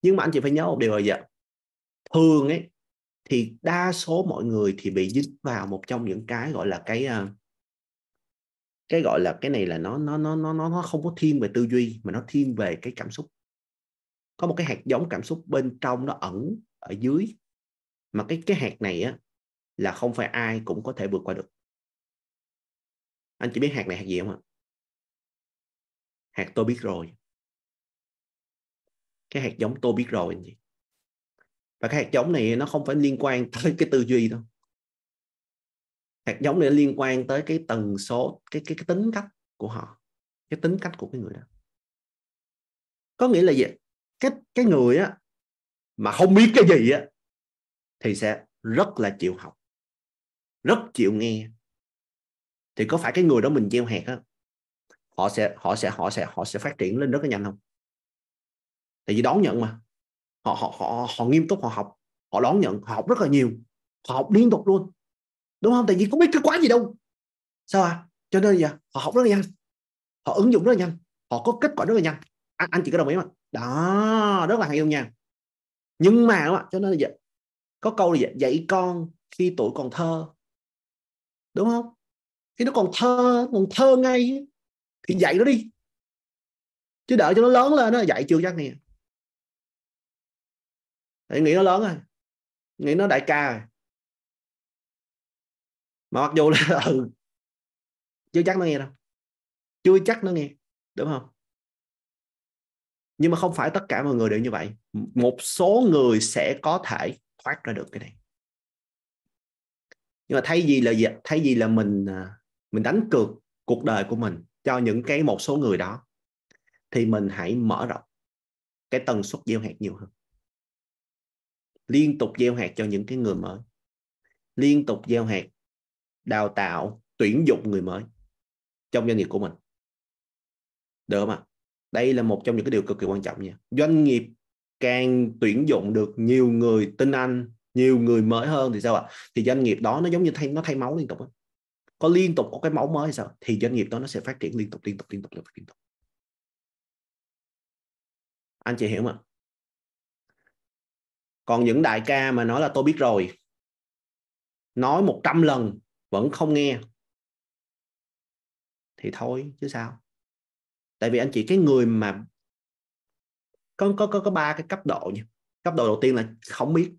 nhưng mà anh chị phải nhớ một điều là vậy thường ấy thì đa số mọi người thì bị dính vào một trong những cái gọi là cái uh, cái gọi là cái này là nó nó nó nó nó nó không có thiên về tư duy mà nó thiên về cái cảm xúc có một cái hạt giống cảm xúc bên trong nó ẩn ở dưới mà cái cái hạt này á là không phải ai cũng có thể vượt qua được anh chỉ biết hạt này hạt gì không ạ hạt tôi biết rồi cái hạt giống tôi biết rồi anh chị và cái hạt giống này nó không phải liên quan tới cái tư duy đâu hạt giống này liên quan tới cái tần số cái cái, cái tính cách của họ cái tính cách của cái người đó có nghĩa là gì cái cái người á mà không biết cái gì á thì sẽ rất là chịu học rất chịu nghe thì có phải cái người đó mình gieo hạt á họ sẽ họ sẽ họ sẽ họ sẽ phát triển lên rất là nhanh không tại vì đón nhận mà họ họ họ họ nghiêm túc họ học họ đón nhận họ học rất là nhiều họ học liên tục luôn đúng không tại vì không biết cái quá gì đâu sao à cho nên giờ họ học rất là nhanh họ ứng dụng rất là nhanh họ có kết quả rất là nhanh à, anh, anh chị có đồng ý không đó rất là hay luôn nha nhưng mà đúng không? cho nên là vậy có câu là vậy, dạy con khi tuổi còn thơ đúng không khi nó còn thơ còn thơ ngay thì dạy nó đi chứ đợi cho nó lớn lên nó dạy chưa chắc nè nghĩ nó lớn rồi nghĩ nó đại ca rồi mà mặc dù là ừ chưa chắc nó nghe đâu chưa chắc nó nghe đúng không nhưng mà không phải tất cả mọi người đều như vậy một số người sẽ có thể thoát ra được cái này nhưng mà thay vì là gì thay vì là mình à, mình đánh cược cuộc đời của mình cho những cái một số người đó thì mình hãy mở rộng cái tần suất gieo hạt nhiều hơn liên tục gieo hạt cho những cái người mới liên tục gieo hạt đào tạo tuyển dụng người mới trong doanh nghiệp của mình được không ạ đây là một trong những cái điều cực kỳ quan trọng nha doanh nghiệp càng tuyển dụng được nhiều người tin anh nhiều người mới hơn thì sao ạ thì doanh nghiệp đó nó giống như thay nó thay máu liên tục đó. có liên tục có cái máu mới thì sao thì doanh nghiệp đó nó sẽ phát triển liên tục liên tục liên tục liên tục, liên tục. anh chị hiểu không ạ? còn những đại ca mà nói là tôi biết rồi nói 100 lần vẫn không nghe thì thôi chứ sao tại vì anh chị cái người mà có có có có ba cái cấp độ nha cấp độ đầu tiên là không biết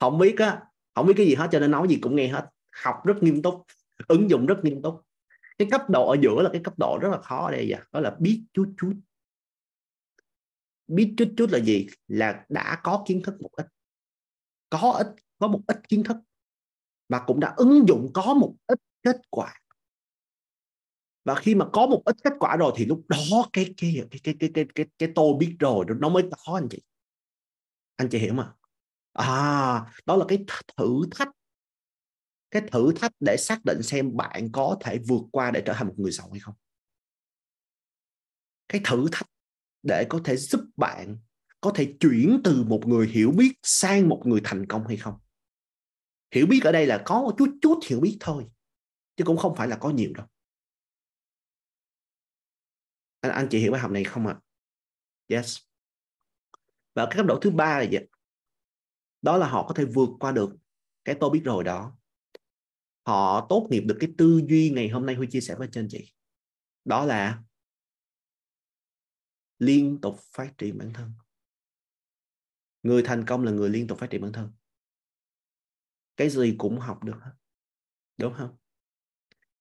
không biết á không biết cái gì hết cho nên nói gì cũng nghe hết học rất nghiêm túc ứng dụng rất nghiêm túc cái cấp độ ở giữa là cái cấp độ rất là khó ở đây vậy đó là biết chút chút biết chút chút là gì là đã có kiến thức một ít có ít có một ít kiến thức và cũng đã ứng dụng có một ít kết quả và khi mà có một ít kết quả rồi thì lúc đó cái cái cái cái cái cái cái, cái tôi biết rồi nó mới có anh chị anh chị hiểu mà à đó là cái thử thách cái thử thách để xác định xem bạn có thể vượt qua để trở thành một người giàu hay không cái thử thách để có thể giúp bạn có thể chuyển từ một người hiểu biết sang một người thành công hay không hiểu biết ở đây là có chút chút hiểu biết thôi chứ cũng không phải là có nhiều đâu anh anh chị hiểu bài học này không ạ à? yes và cái cấp độ thứ ba là gì đó là họ có thể vượt qua được cái tôi biết rồi đó họ tốt nghiệp được cái tư duy ngày hôm nay huy chia sẻ với trên chị đó là liên tục phát triển bản thân người thành công là người liên tục phát triển bản thân cái gì cũng học được hết đúng không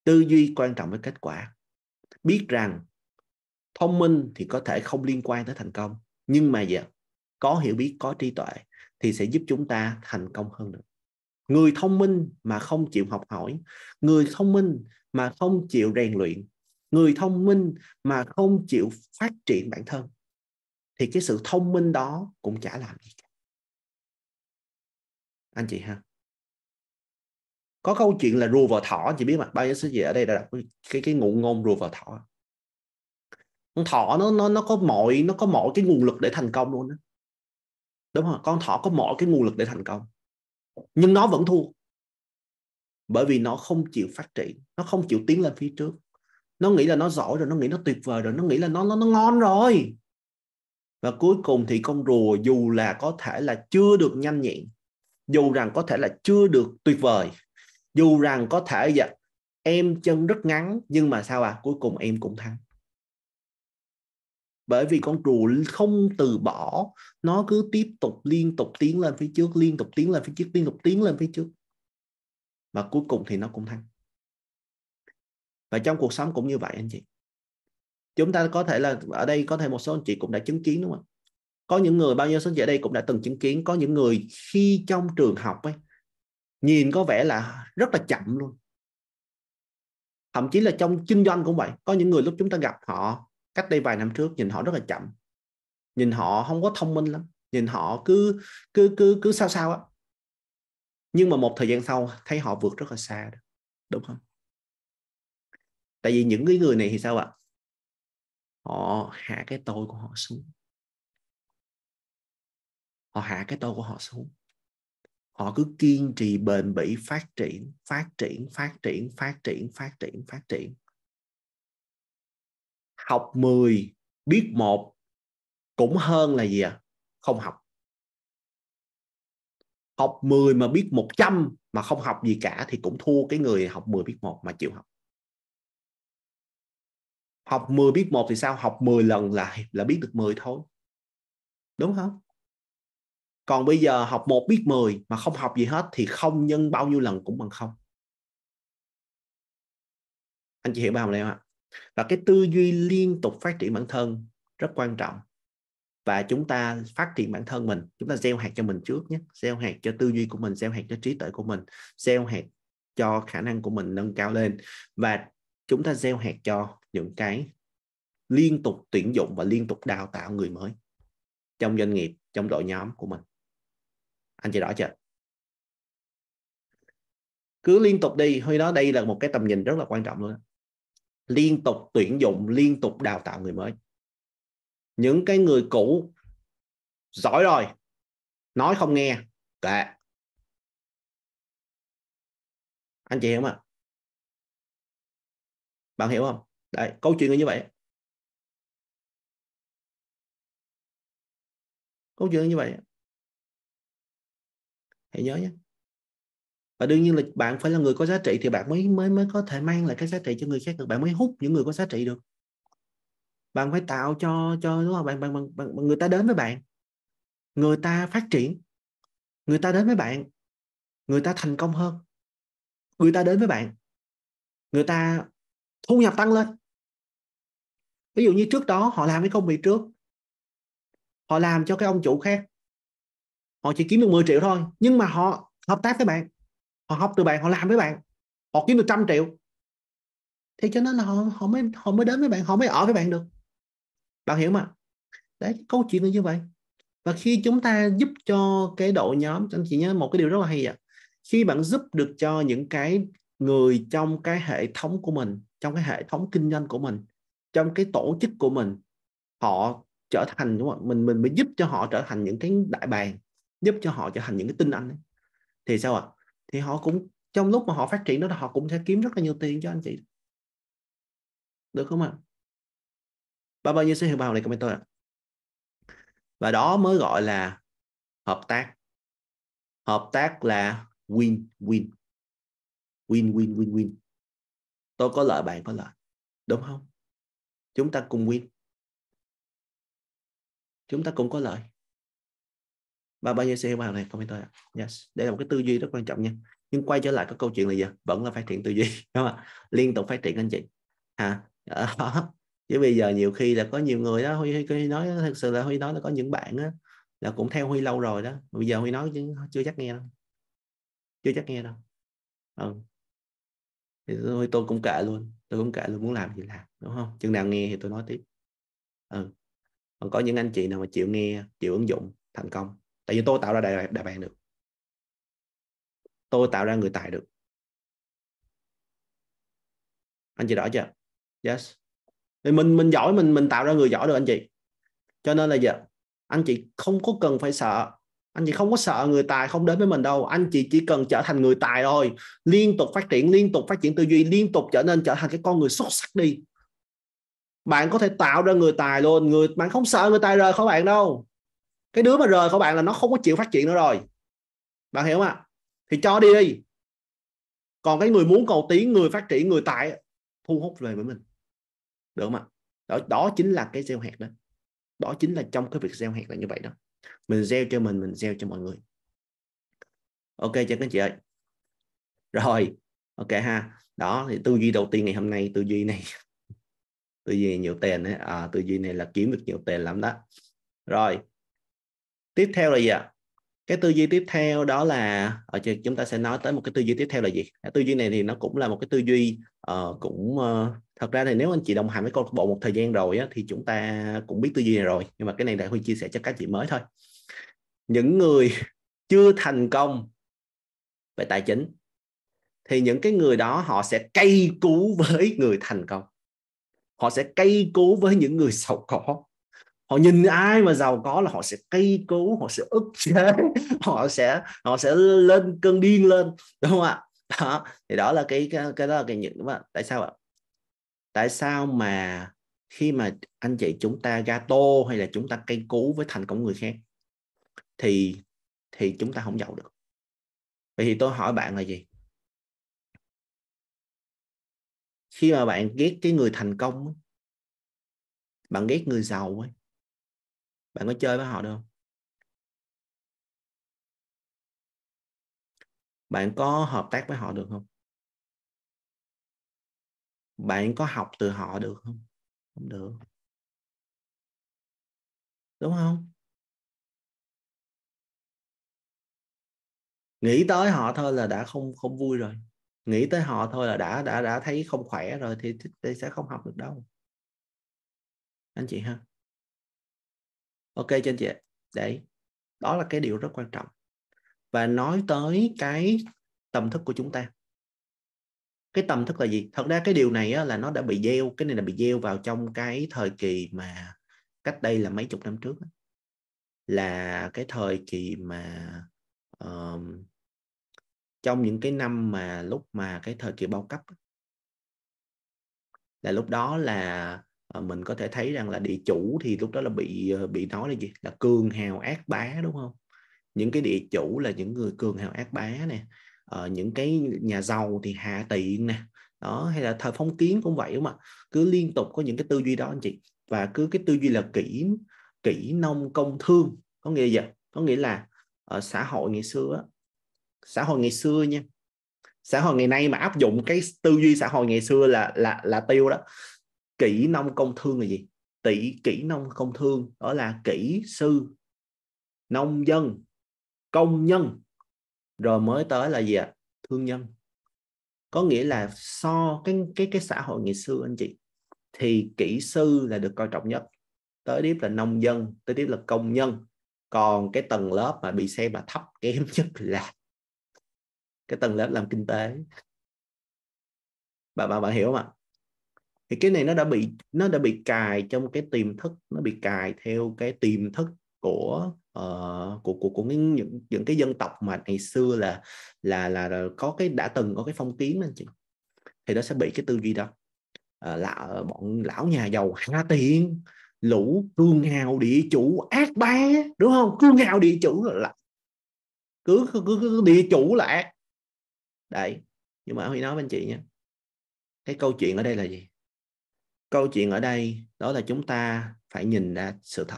tư duy quan trọng với kết quả biết rằng thông minh thì có thể không liên quan tới thành công nhưng mà dạ, có hiểu biết có trí tuệ thì sẽ giúp chúng ta thành công hơn được người thông minh mà không chịu học hỏi người thông minh mà không chịu rèn luyện người thông minh mà không chịu phát triển bản thân thì cái sự thông minh đó cũng chả làm gì cả anh chị ha có câu chuyện là rùa vào thỏ chị biết mà bao giờ sẽ gì ở đây đã đặt cái cái ngụ ngôn rùa vào thỏ con thỏ nó nó nó có mọi nó có mọi cái nguồn lực để thành công luôn đó đúng không con thỏ có mọi cái nguồn lực để thành công nhưng nó vẫn thua bởi vì nó không chịu phát triển nó không chịu tiến lên phía trước nó nghĩ là nó giỏi rồi nó nghĩ nó tuyệt vời rồi nó nghĩ là nó nó, nó ngon rồi và cuối cùng thì con rùa dù là có thể là chưa được nhanh nhẹn dù rằng có thể là chưa được tuyệt vời dù rằng có thể dạ, em chân rất ngắn nhưng mà sao à cuối cùng em cũng thắng bởi vì con rùa không từ bỏ nó cứ tiếp tục liên tục tiến lên phía trước liên tục tiến lên phía trước liên tục tiến lên phía trước mà cuối cùng thì nó cũng thắng và trong cuộc sống cũng như vậy anh chị chúng ta có thể là ở đây có thể một số anh chị cũng đã chứng kiến đúng không có những người bao nhiêu số anh chị ở đây cũng đã từng chứng kiến có những người khi trong trường học ấy nhìn có vẻ là rất là chậm luôn thậm chí là trong kinh doanh cũng vậy có những người lúc chúng ta gặp họ cách đây vài năm trước nhìn họ rất là chậm nhìn họ không có thông minh lắm nhìn họ cứ cứ cứ cứ sao sao á nhưng mà một thời gian sau thấy họ vượt rất là xa đó. đúng không tại vì những cái người này thì sao ạ họ hạ cái tôi của họ xuống họ hạ cái tôi của họ xuống họ cứ kiên trì bền bỉ phát triển phát triển phát triển phát triển phát triển phát triển học 10 biết một cũng hơn là gì à không học học 10 mà biết 100 mà không học gì cả thì cũng thua cái người học 10 biết một mà chịu học học 10 biết một thì sao học 10 lần là là biết được 10 thôi đúng không còn bây giờ học một biết 10 mà không học gì hết thì không nhân bao nhiêu lần cũng bằng không anh chị hiểu bài học này không ạ là cái tư duy liên tục phát triển bản thân rất quan trọng và chúng ta phát triển bản thân mình chúng ta gieo hạt cho mình trước nhé gieo hạt cho tư duy của mình gieo hạt cho trí tuệ của mình gieo hạt cho khả năng của mình nâng cao lên và chúng ta gieo hạt cho những cái liên tục tuyển dụng và liên tục đào tạo người mới trong doanh nghiệp trong đội nhóm của mình anh chị rõ chưa cứ liên tục đi hơi đó đây là một cái tầm nhìn rất là quan trọng luôn đó. liên tục tuyển dụng liên tục đào tạo người mới những cái người cũ giỏi rồi nói không nghe kệ anh chị hiểu không ạ bạn hiểu không đấy câu chuyện là như vậy câu chuyện là như vậy hãy nhớ nhé và đương nhiên là bạn phải là người có giá trị thì bạn mới mới mới có thể mang lại cái giá trị cho người khác được bạn mới hút những người có giá trị được bạn phải tạo cho cho đúng không bạn bạn, bạn, bạn người ta đến với bạn người ta phát triển người ta đến với bạn người ta thành công hơn người ta đến với bạn người ta thu nhập tăng lên ví dụ như trước đó họ làm cái công việc trước họ làm cho cái ông chủ khác họ chỉ kiếm được 10 triệu thôi nhưng mà họ hợp tác với bạn họ học từ bạn họ làm với bạn họ kiếm được trăm triệu thì cho nên là họ họ mới họ mới đến với bạn họ mới ở với bạn được bạn hiểu mà đấy câu chuyện là như vậy và khi chúng ta giúp cho cái đội nhóm anh chị nhớ một cái điều rất là hay ạ khi bạn giúp được cho những cái người trong cái hệ thống của mình trong cái hệ thống kinh doanh của mình trong cái tổ chức của mình họ trở thành đúng không mình mình mới giúp cho họ trở thành những cái đại bàng giúp cho họ trở thành những cái tinh anh ấy. thì sao ạ à? thì họ cũng trong lúc mà họ phát triển đó họ cũng sẽ kiếm rất là nhiều tiền cho anh chị được không ạ à? bao bao nhiêu sẽ hiểu bao này comment tôi ạ à? và đó mới gọi là hợp tác hợp tác là win win win win win win tôi có lợi bạn có lợi đúng không chúng ta cùng win chúng ta cũng có lợi và bao nhiêu xe vào này tôi ạ yes đây là một cái tư duy rất quan trọng nha nhưng quay trở lại cái câu chuyện là gì vẫn là phát triển tư duy đúng không liên tục phát triển anh chị à, à chứ bây giờ nhiều khi là có nhiều người đó huy, huy nói thật sự là huy nói là có những bạn đó, là cũng theo huy lâu rồi đó bây giờ huy nói chứ chưa chắc nghe đâu chưa chắc nghe đâu ừ. thì tôi, tôi cũng kệ luôn tôi cũng kệ luôn muốn làm gì làm đúng không chừng nào nghe thì tôi nói tiếp ừ còn có những anh chị nào mà chịu nghe chịu ứng dụng thành công tại vì tôi tạo ra đại, đại bàng được tôi tạo ra người tài được anh chị rõ chưa yes thì mình mình giỏi mình mình tạo ra người giỏi được anh chị cho nên là giờ anh chị không có cần phải sợ anh chị không có sợ người tài không đến với mình đâu anh chị chỉ cần trở thành người tài thôi liên tục phát triển liên tục phát triển tư duy liên tục trở nên trở thành cái con người xuất sắc đi bạn có thể tạo ra người tài luôn người bạn không sợ người tài rời khỏi bạn đâu cái đứa mà rời khỏi bạn là nó không có chịu phát triển nữa rồi bạn hiểu không ạ thì cho đi đi còn cái người muốn cầu tiến người phát triển người tại thu hút về với mình được không ạ đó, đó chính là cái gieo hạt đó đó chính là trong cái việc gieo hạt là như vậy đó mình gieo cho mình mình gieo cho mọi người ok cho các chị ơi rồi ok ha đó thì tư duy đầu tiên ngày hôm nay tư duy này tư duy này nhiều tiền ấy. À, tư duy này là kiếm được nhiều tiền lắm đó rồi tiếp theo là gì ạ cái tư duy tiếp theo đó là ở ờ, trên chúng ta sẽ nói tới một cái tư duy tiếp theo là gì tư duy này thì nó cũng là một cái tư duy uh, cũng uh, thật ra thì nếu anh chị đồng hành với câu lạc bộ một thời gian rồi á, thì chúng ta cũng biết tư duy này rồi nhưng mà cái này đại huy chia sẻ cho các chị mới thôi những người chưa thành công về tài chính thì những cái người đó họ sẽ cây cú với người thành công họ sẽ cây cú với những người sầu cỏ họ nhìn ai mà giàu có là họ sẽ cây cấu họ sẽ ức chế họ sẽ họ sẽ lên cơn điên lên đúng không ạ đó thì đó là cái cái, cái đó là cái những đúng không ạ tại sao ạ tại sao mà khi mà anh chị chúng ta gato hay là chúng ta cây cú với thành công người khác thì thì chúng ta không giàu được vậy thì tôi hỏi bạn là gì khi mà bạn ghét cái người thành công bạn ghét người giàu ấy bạn có chơi với họ được không bạn có hợp tác với họ được không bạn có học từ họ được không không được đúng không nghĩ tới họ thôi là đã không không vui rồi nghĩ tới họ thôi là đã đã đã thấy không khỏe rồi thì, thì sẽ không học được đâu anh chị ha ok cho anh chị đấy đó là cái điều rất quan trọng và nói tới cái tầm thức của chúng ta cái tầm thức là gì thật ra cái điều này á, là nó đã bị gieo cái này là bị gieo vào trong cái thời kỳ mà cách đây là mấy chục năm trước á. là cái thời kỳ mà uh, trong những cái năm mà lúc mà cái thời kỳ bao cấp là lúc đó là Ờ, mình có thể thấy rằng là địa chủ thì lúc đó là bị ờ, bị nói là gì là cường hào ác bá đúng không những cái địa chủ là những người cường hào ác bá nè ờ, những cái nhà giàu thì hạ tiện nè đó hay là thời phong kiến cũng vậy mà cứ liên tục có những cái tư duy đó anh chị và cứ cái tư duy là kỹ kỹ nông công thương có nghĩa gì có nghĩa là ở ờ, xã hội ngày xưa xã hội ngày xưa nha xã hội ngày nay mà áp dụng cái tư duy xã hội ngày xưa là là là tiêu đó kỹ nông công thương là gì tỷ kỹ nông công thương đó là kỹ sư nông dân công nhân rồi mới tới là gì ạ thương nhân có nghĩa là so cái cái cái xã hội ngày xưa anh chị thì kỹ sư là được coi trọng nhất tới tiếp là nông dân tới tiếp là công nhân còn cái tầng lớp mà bị xem là thấp kém nhất là cái tầng lớp làm kinh tế bạn bạn bạn hiểu không ạ thì cái này nó đã bị nó đã bị cài trong cái tiềm thức nó bị cài theo cái tiềm thức của uh, của của của những những cái dân tộc mà ngày xưa là là là, là có cái đã từng có cái phong kiến anh chị thì nó sẽ bị cái tư duy đó uh, là ờ, bọn lão nhà giàu hà tiền lũ cương hào địa chủ ác ba đúng không cương hào địa chủ là, là cứ, cứ, cứ, cứ địa chủ là ác đấy nhưng mà huy nói với anh chị nhé cái câu chuyện ở đây là gì câu chuyện ở đây đó là chúng ta phải nhìn ra sự thật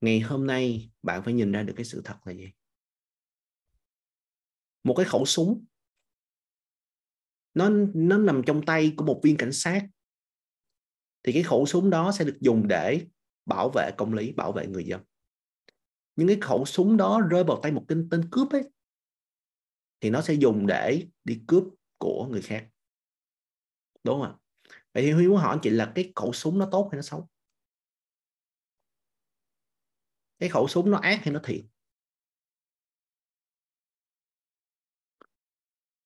ngày hôm nay bạn phải nhìn ra được cái sự thật là gì một cái khẩu súng nó nó nằm trong tay của một viên cảnh sát thì cái khẩu súng đó sẽ được dùng để bảo vệ công lý bảo vệ người dân những cái khẩu súng đó rơi vào tay một tên, tên cướp ấy thì nó sẽ dùng để đi cướp của người khác đúng không ạ vậy thì huy muốn hỏi anh chị là cái khẩu súng nó tốt hay nó xấu cái khẩu súng nó ác hay nó thiện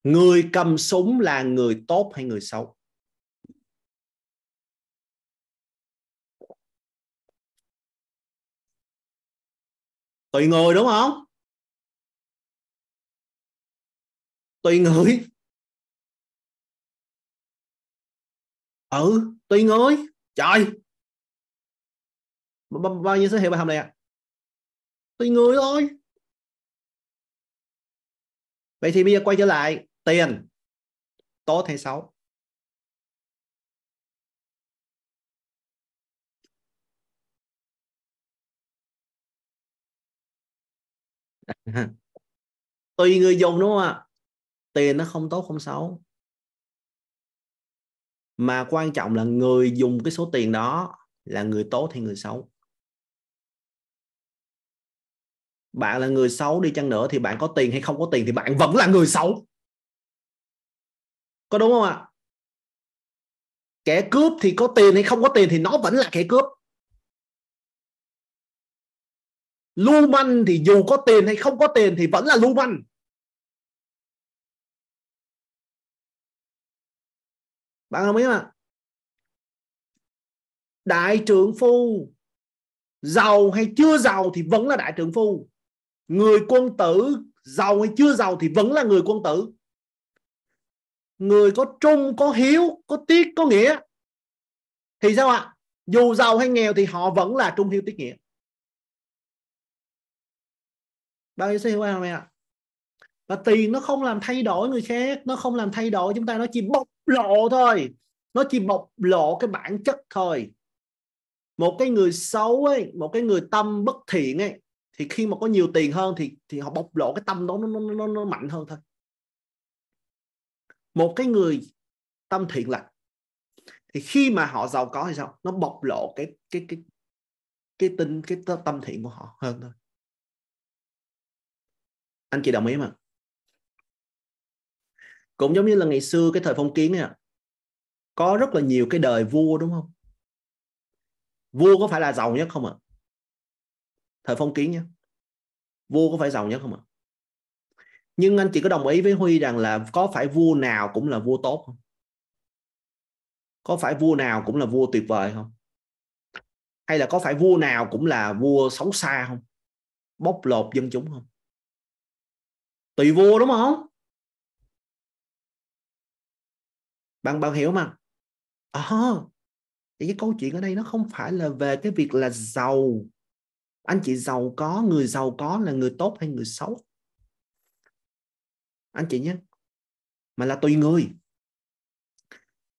người cầm súng là người tốt hay người xấu tùy người đúng không tùy người ừ tùy người trời bao, bao nhiêu số hiệu bài học này ạ à? tùy người thôi vậy thì bây giờ quay trở lại tiền tốt hay xấu tùy người dùng đúng không ạ tiền nó không tốt không xấu mà quan trọng là người dùng cái số tiền đó là người tốt hay người xấu bạn là người xấu đi chăng nữa thì bạn có tiền hay không có tiền thì bạn vẫn là người xấu có đúng không ạ kẻ cướp thì có tiền hay không có tiền thì nó vẫn là kẻ cướp lưu manh thì dù có tiền hay không có tiền thì vẫn là lưu manh bạn không biết mà đại trưởng phu giàu hay chưa giàu thì vẫn là đại trưởng phu người quân tử giàu hay chưa giàu thì vẫn là người quân tử người có trung có hiếu có tiết có nghĩa thì sao ạ dù giàu hay nghèo thì họ vẫn là trung hiếu tiết nghĩa bao nhiêu hiểu không ạ và tiền nó không làm thay đổi người khác nó không làm thay đổi chúng ta nó chỉ bóc lộ thôi nó chỉ bộc lộ cái bản chất thôi một cái người xấu ấy một cái người tâm bất thiện ấy thì khi mà có nhiều tiền hơn thì thì họ bộc lộ cái tâm đó nó nó nó, nó mạnh hơn thôi một cái người tâm thiện lành thì khi mà họ giàu có thì sao nó bộc lộ cái cái cái cái tinh cái tâm thiện của họ hơn thôi anh chị đồng ý mà cũng giống như là ngày xưa cái thời phong kiến này có rất là nhiều cái đời vua đúng không vua có phải là giàu nhất không ạ à? thời phong kiến nhé vua có phải giàu nhất không ạ à? nhưng anh chị có đồng ý với huy rằng là có phải vua nào cũng là vua tốt không có phải vua nào cũng là vua tuyệt vời không hay là có phải vua nào cũng là vua xấu xa không bóc lột dân chúng không tùy vua đúng không bạn bạn hiểu mà à, thì cái câu chuyện ở đây nó không phải là về cái việc là giàu anh chị giàu có người giàu có là người tốt hay người xấu anh chị nhé mà là tùy người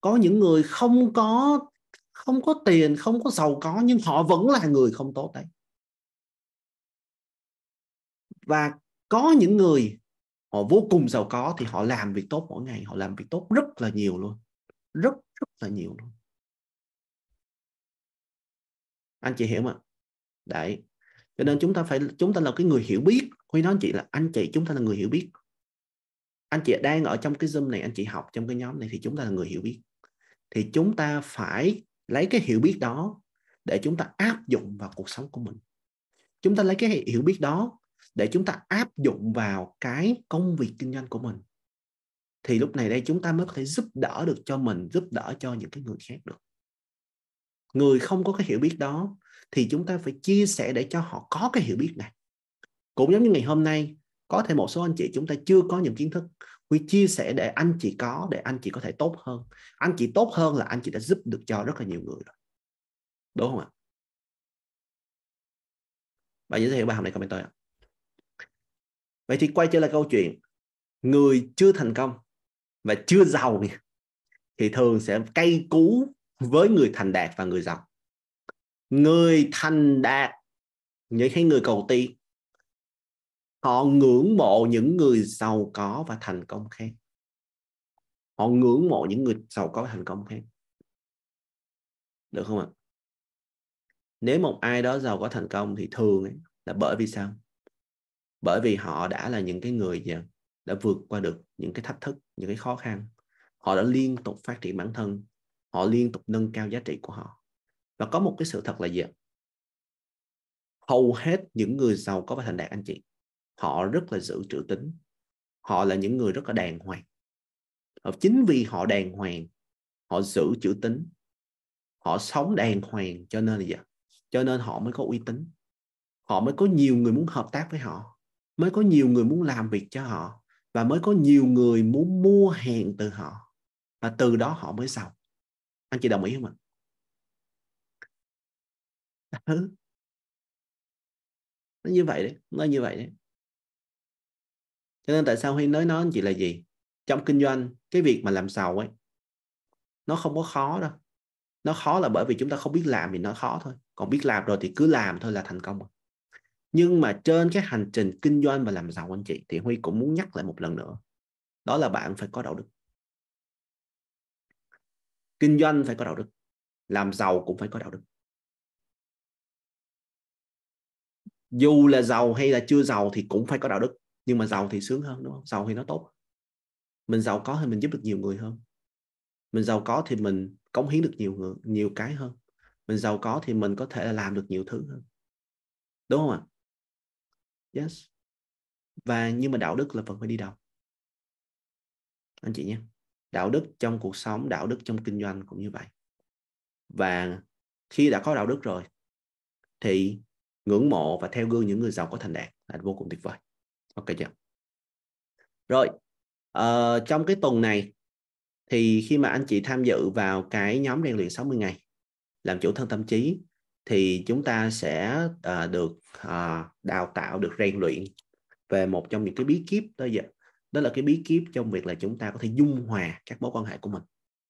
có những người không có không có tiền không có giàu có nhưng họ vẫn là người không tốt đấy và có những người họ vô cùng giàu có thì họ làm việc tốt mỗi ngày họ làm việc tốt rất là nhiều luôn rất rất là nhiều luôn anh chị hiểu mà đấy cho nên chúng ta phải chúng ta là cái người hiểu biết huy nói anh chị là anh chị chúng ta là người hiểu biết anh chị đang ở trong cái zoom này anh chị học trong cái nhóm này thì chúng ta là người hiểu biết thì chúng ta phải lấy cái hiểu biết đó để chúng ta áp dụng vào cuộc sống của mình chúng ta lấy cái hiểu biết đó để chúng ta áp dụng vào cái công việc kinh doanh của mình thì lúc này đây chúng ta mới có thể giúp đỡ được cho mình giúp đỡ cho những cái người khác được người không có cái hiểu biết đó thì chúng ta phải chia sẻ để cho họ có cái hiểu biết này cũng giống như ngày hôm nay có thể một số anh chị chúng ta chưa có những kiến thức Huy chia sẻ để anh chị có để anh chị có thể tốt hơn anh chị tốt hơn là anh chị đã giúp được cho rất là nhiều người rồi đúng không ạ bạn dễ hiểu bài học này comment tôi ạ vậy thì quay trở lại câu chuyện người chưa thành công và chưa giàu thì thường sẽ cay cú với người thành đạt và người giàu người thành đạt những cái người cầu ti họ ngưỡng mộ những người giàu có và thành công khác họ ngưỡng mộ những người giàu có và thành công khác được không ạ nếu một ai đó giàu có thành công thì thường ấy, là bởi vì sao bởi vì họ đã là những cái người gì? đã vượt qua được những cái thách thức những cái khó khăn họ đã liên tục phát triển bản thân họ liên tục nâng cao giá trị của họ và có một cái sự thật là gì hầu hết những người giàu có và thành đạt anh chị họ rất là giữ trữ tính họ là những người rất là đàng hoàng và ờ, chính vì họ đàng hoàng họ giữ chữ tính họ sống đàng hoàng cho nên là gì cho nên họ mới có uy tín họ mới có nhiều người muốn hợp tác với họ mới có nhiều người muốn làm việc cho họ và mới có nhiều người muốn mua hàng từ họ và từ đó họ mới giàu anh chị đồng ý không ạ ừ. nó như vậy đấy nó như vậy đấy cho nên tại sao huy nói nói anh chị là gì trong kinh doanh cái việc mà làm giàu ấy nó không có khó đâu nó khó là bởi vì chúng ta không biết làm thì nó khó thôi còn biết làm rồi thì cứ làm thôi là thành công rồi nhưng mà trên cái hành trình kinh doanh và làm giàu anh chị thì huy cũng muốn nhắc lại một lần nữa đó là bạn phải có đạo đức kinh doanh phải có đạo đức làm giàu cũng phải có đạo đức dù là giàu hay là chưa giàu thì cũng phải có đạo đức nhưng mà giàu thì sướng hơn đúng không giàu thì nó tốt mình giàu có thì mình giúp được nhiều người hơn mình giàu có thì mình cống hiến được nhiều người, nhiều cái hơn mình giàu có thì mình có thể làm được nhiều thứ hơn đúng không ạ yes và nhưng mà đạo đức là phần phải đi đầu anh chị nhé đạo đức trong cuộc sống đạo đức trong kinh doanh cũng như vậy và khi đã có đạo đức rồi thì ngưỡng mộ và theo gương những người giàu có thành đạt là vô cùng tuyệt vời ok chưa rồi uh, trong cái tuần này thì khi mà anh chị tham dự vào cái nhóm rèn luyện 60 ngày làm chủ thân tâm trí thì chúng ta sẽ uh, được uh, đào tạo được rèn luyện về một trong những cái bí kíp đó giờ đó là cái bí kíp trong việc là chúng ta có thể dung hòa các mối quan hệ của mình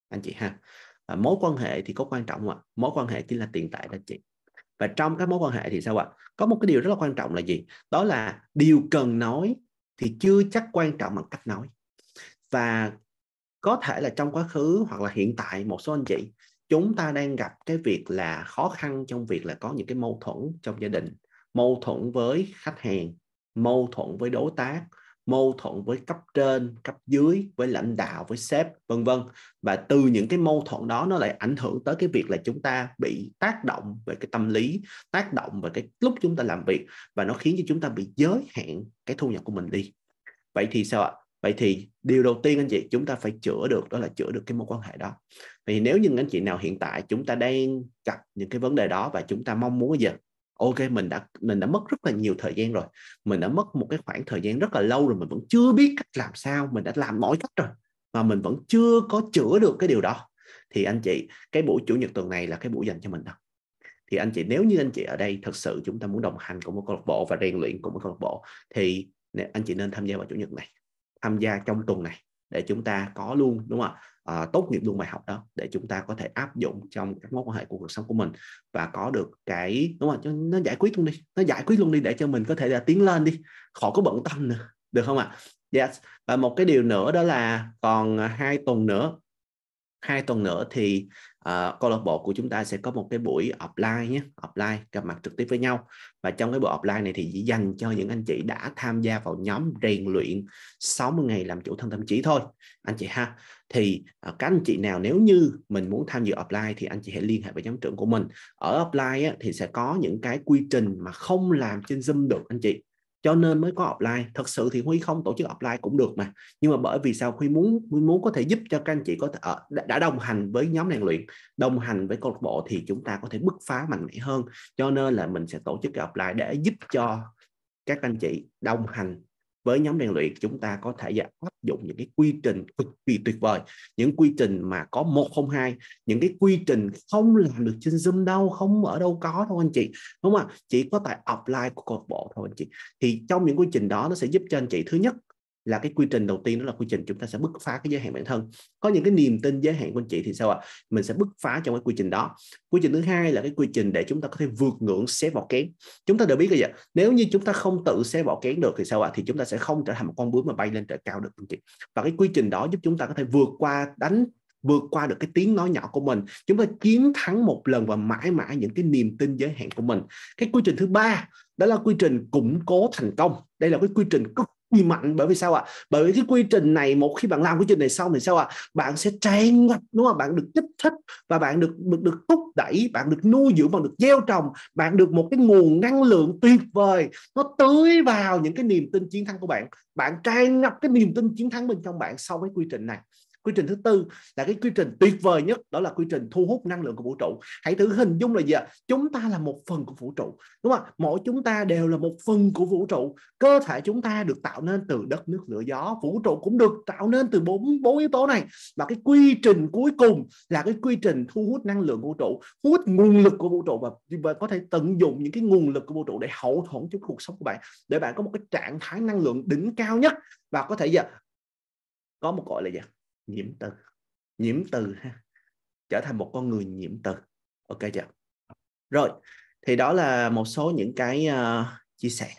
anh chị ha à, mối quan hệ thì có quan trọng không ạ mối quan hệ chính là tiền tệ đó chị và trong các mối quan hệ thì sao ạ có một cái điều rất là quan trọng là gì đó là điều cần nói thì chưa chắc quan trọng bằng cách nói và có thể là trong quá khứ hoặc là hiện tại một số anh chị chúng ta đang gặp cái việc là khó khăn trong việc là có những cái mâu thuẫn trong gia đình mâu thuẫn với khách hàng mâu thuẫn với đối tác mâu thuẫn với cấp trên cấp dưới với lãnh đạo với sếp vân vân và từ những cái mâu thuẫn đó nó lại ảnh hưởng tới cái việc là chúng ta bị tác động về cái tâm lý tác động về cái lúc chúng ta làm việc và nó khiến cho chúng ta bị giới hạn cái thu nhập của mình đi vậy thì sao ạ vậy thì điều đầu tiên anh chị chúng ta phải chữa được đó là chữa được cái mối quan hệ đó thì nếu như anh chị nào hiện tại chúng ta đang gặp những cái vấn đề đó và chúng ta mong muốn giờ ok mình đã mình đã mất rất là nhiều thời gian rồi mình đã mất một cái khoảng thời gian rất là lâu rồi mình vẫn chưa biết cách làm sao mình đã làm mọi cách rồi mà mình vẫn chưa có chữa được cái điều đó thì anh chị cái buổi chủ nhật tuần này là cái buổi dành cho mình đó thì anh chị nếu như anh chị ở đây thật sự chúng ta muốn đồng hành cùng một câu lạc bộ và rèn luyện cùng một câu lạc bộ thì anh chị nên tham gia vào chủ nhật này tham gia trong tuần này để chúng ta có luôn đúng không ạ à, tốt nghiệp luôn bài học đó để chúng ta có thể áp dụng trong các mối quan hệ của cuộc sống của mình và có được cái đúng không ạ, nó giải quyết luôn đi nó giải quyết luôn đi để cho mình có thể là tiến lên đi khỏi có bận tâm nữa được không ạ yes và một cái điều nữa đó là còn hai tuần nữa hai tuần nữa thì uh, câu lạc bộ của chúng ta sẽ có một cái buổi offline nhé offline gặp mặt trực tiếp với nhau và trong cái buổi offline này thì chỉ dành cho những anh chị đã tham gia vào nhóm rèn luyện 60 ngày làm chủ thân tâm trí thôi anh chị ha thì uh, các anh chị nào nếu như mình muốn tham dự offline thì anh chị hãy liên hệ với nhóm trưởng của mình ở offline á, thì sẽ có những cái quy trình mà không làm trên zoom được anh chị cho nên mới có offline thật sự thì huy không tổ chức offline cũng được mà nhưng mà bởi vì sao huy muốn huy muốn có thể giúp cho các anh chị có thể ở, ờ, đã, đã đồng hành với nhóm rèn luyện đồng hành với câu lạc bộ thì chúng ta có thể bứt phá mạnh mẽ hơn cho nên là mình sẽ tổ chức cái offline để giúp cho các anh chị đồng hành với nhóm rèn luyện chúng ta có thể áp dụng những cái quy trình cực kỳ tuyệt vời những quy trình mà có một không hai những cái quy trình không làm được trên zoom đâu không ở đâu có thôi anh chị đúng không ạ chỉ có tại offline của câu bộ thôi anh chị thì trong những quy trình đó nó sẽ giúp cho anh chị thứ nhất là cái quy trình đầu tiên đó là quy trình chúng ta sẽ bứt phá cái giới hạn bản thân có những cái niềm tin giới hạn của anh chị thì sao ạ à? mình sẽ bứt phá trong cái quy trình đó quy trình thứ hai là cái quy trình để chúng ta có thể vượt ngưỡng xé vỏ kén chúng ta đều biết rồi vậy nếu như chúng ta không tự xé vỏ kén được thì sao ạ à? thì chúng ta sẽ không trở thành một con bướm mà bay lên trời cao được anh chị và cái quy trình đó giúp chúng ta có thể vượt qua đánh vượt qua được cái tiếng nói nhỏ của mình chúng ta chiến thắng một lần và mãi mãi những cái niềm tin giới hạn của mình cái quy trình thứ ba đó là quy trình củng cố thành công đây là cái quy trình cực gì mạnh bởi vì sao ạ à? bởi vì cái quy trình này một khi bạn làm quy trình này xong thì sao ạ à? bạn sẽ tràn ngập đúng không bạn được kích thích và bạn được được được thúc đẩy bạn được nuôi dưỡng bạn được gieo trồng bạn được một cái nguồn năng lượng tuyệt vời nó tưới vào những cái niềm tin chiến thắng của bạn bạn tràn ngập cái niềm tin chiến thắng bên trong bạn sau cái quy trình này quy trình thứ tư là cái quy trình tuyệt vời nhất đó là quy trình thu hút năng lượng của vũ trụ hãy thử hình dung là gì ạ chúng ta là một phần của vũ trụ đúng không mỗi chúng ta đều là một phần của vũ trụ cơ thể chúng ta được tạo nên từ đất nước lửa gió vũ trụ cũng được tạo nên từ bốn bốn yếu tố này và cái quy trình cuối cùng là cái quy trình thu hút năng lượng của vũ trụ hút nguồn lực của vũ trụ và, và có thể tận dụng những cái nguồn lực của vũ trụ để hậu thuẫn cho cuộc sống của bạn để bạn có một cái trạng thái năng lượng đỉnh cao nhất và có thể gì có một gọi là gì nhiễm từ nhiễm từ ha trở thành một con người nhiễm từ ok chưa rồi thì đó là một số những cái uh, chia sẻ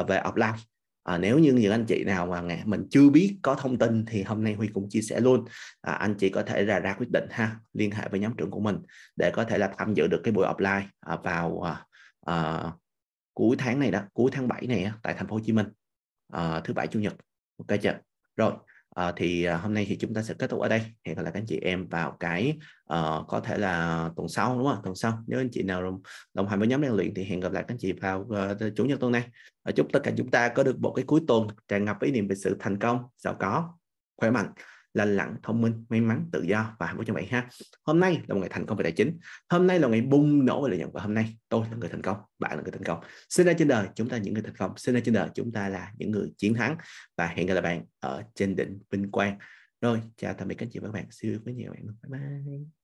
uh, về offline À, nếu như những anh chị nào mà ngày mình chưa biết có thông tin thì hôm nay Huy cũng chia sẻ luôn à, anh chị có thể ra ra quyết định ha liên hệ với nhóm trưởng của mình để có thể là tham dự được cái buổi offline à, vào à, à, cuối tháng này đó cuối tháng 7 này tại thành phố Hồ Chí Minh à, thứ bảy chủ nhật ok chưa rồi Ờ, à, thì hôm nay thì chúng ta sẽ kết thúc ở đây hẹn gặp lại các anh chị em vào cái uh, có thể là tuần sau đúng không tuần sau nếu anh chị nào đồng hành với nhóm đang luyện thì hẹn gặp lại các anh chị vào uh, chủ nhật tuần này à, chúc tất cả chúng ta có được một cái cuối tuần tràn ngập ý niệm về sự thành công giàu có khỏe mạnh lành lặn thông minh may mắn tự do và hạnh phúc cho bạn ha hôm nay là một ngày thành công về tài chính hôm nay là ngày bùng nổ về lợi nhuận và hôm nay tôi là người thành công bạn là người thành công xin ra trên đời chúng ta những người thành công xin ra trên đời chúng ta là những người chiến thắng và hẹn gặp lại bạn ở trên đỉnh vinh quang rồi chào tạm biệt các chị và các bạn siêu với nhiều bạn bye bye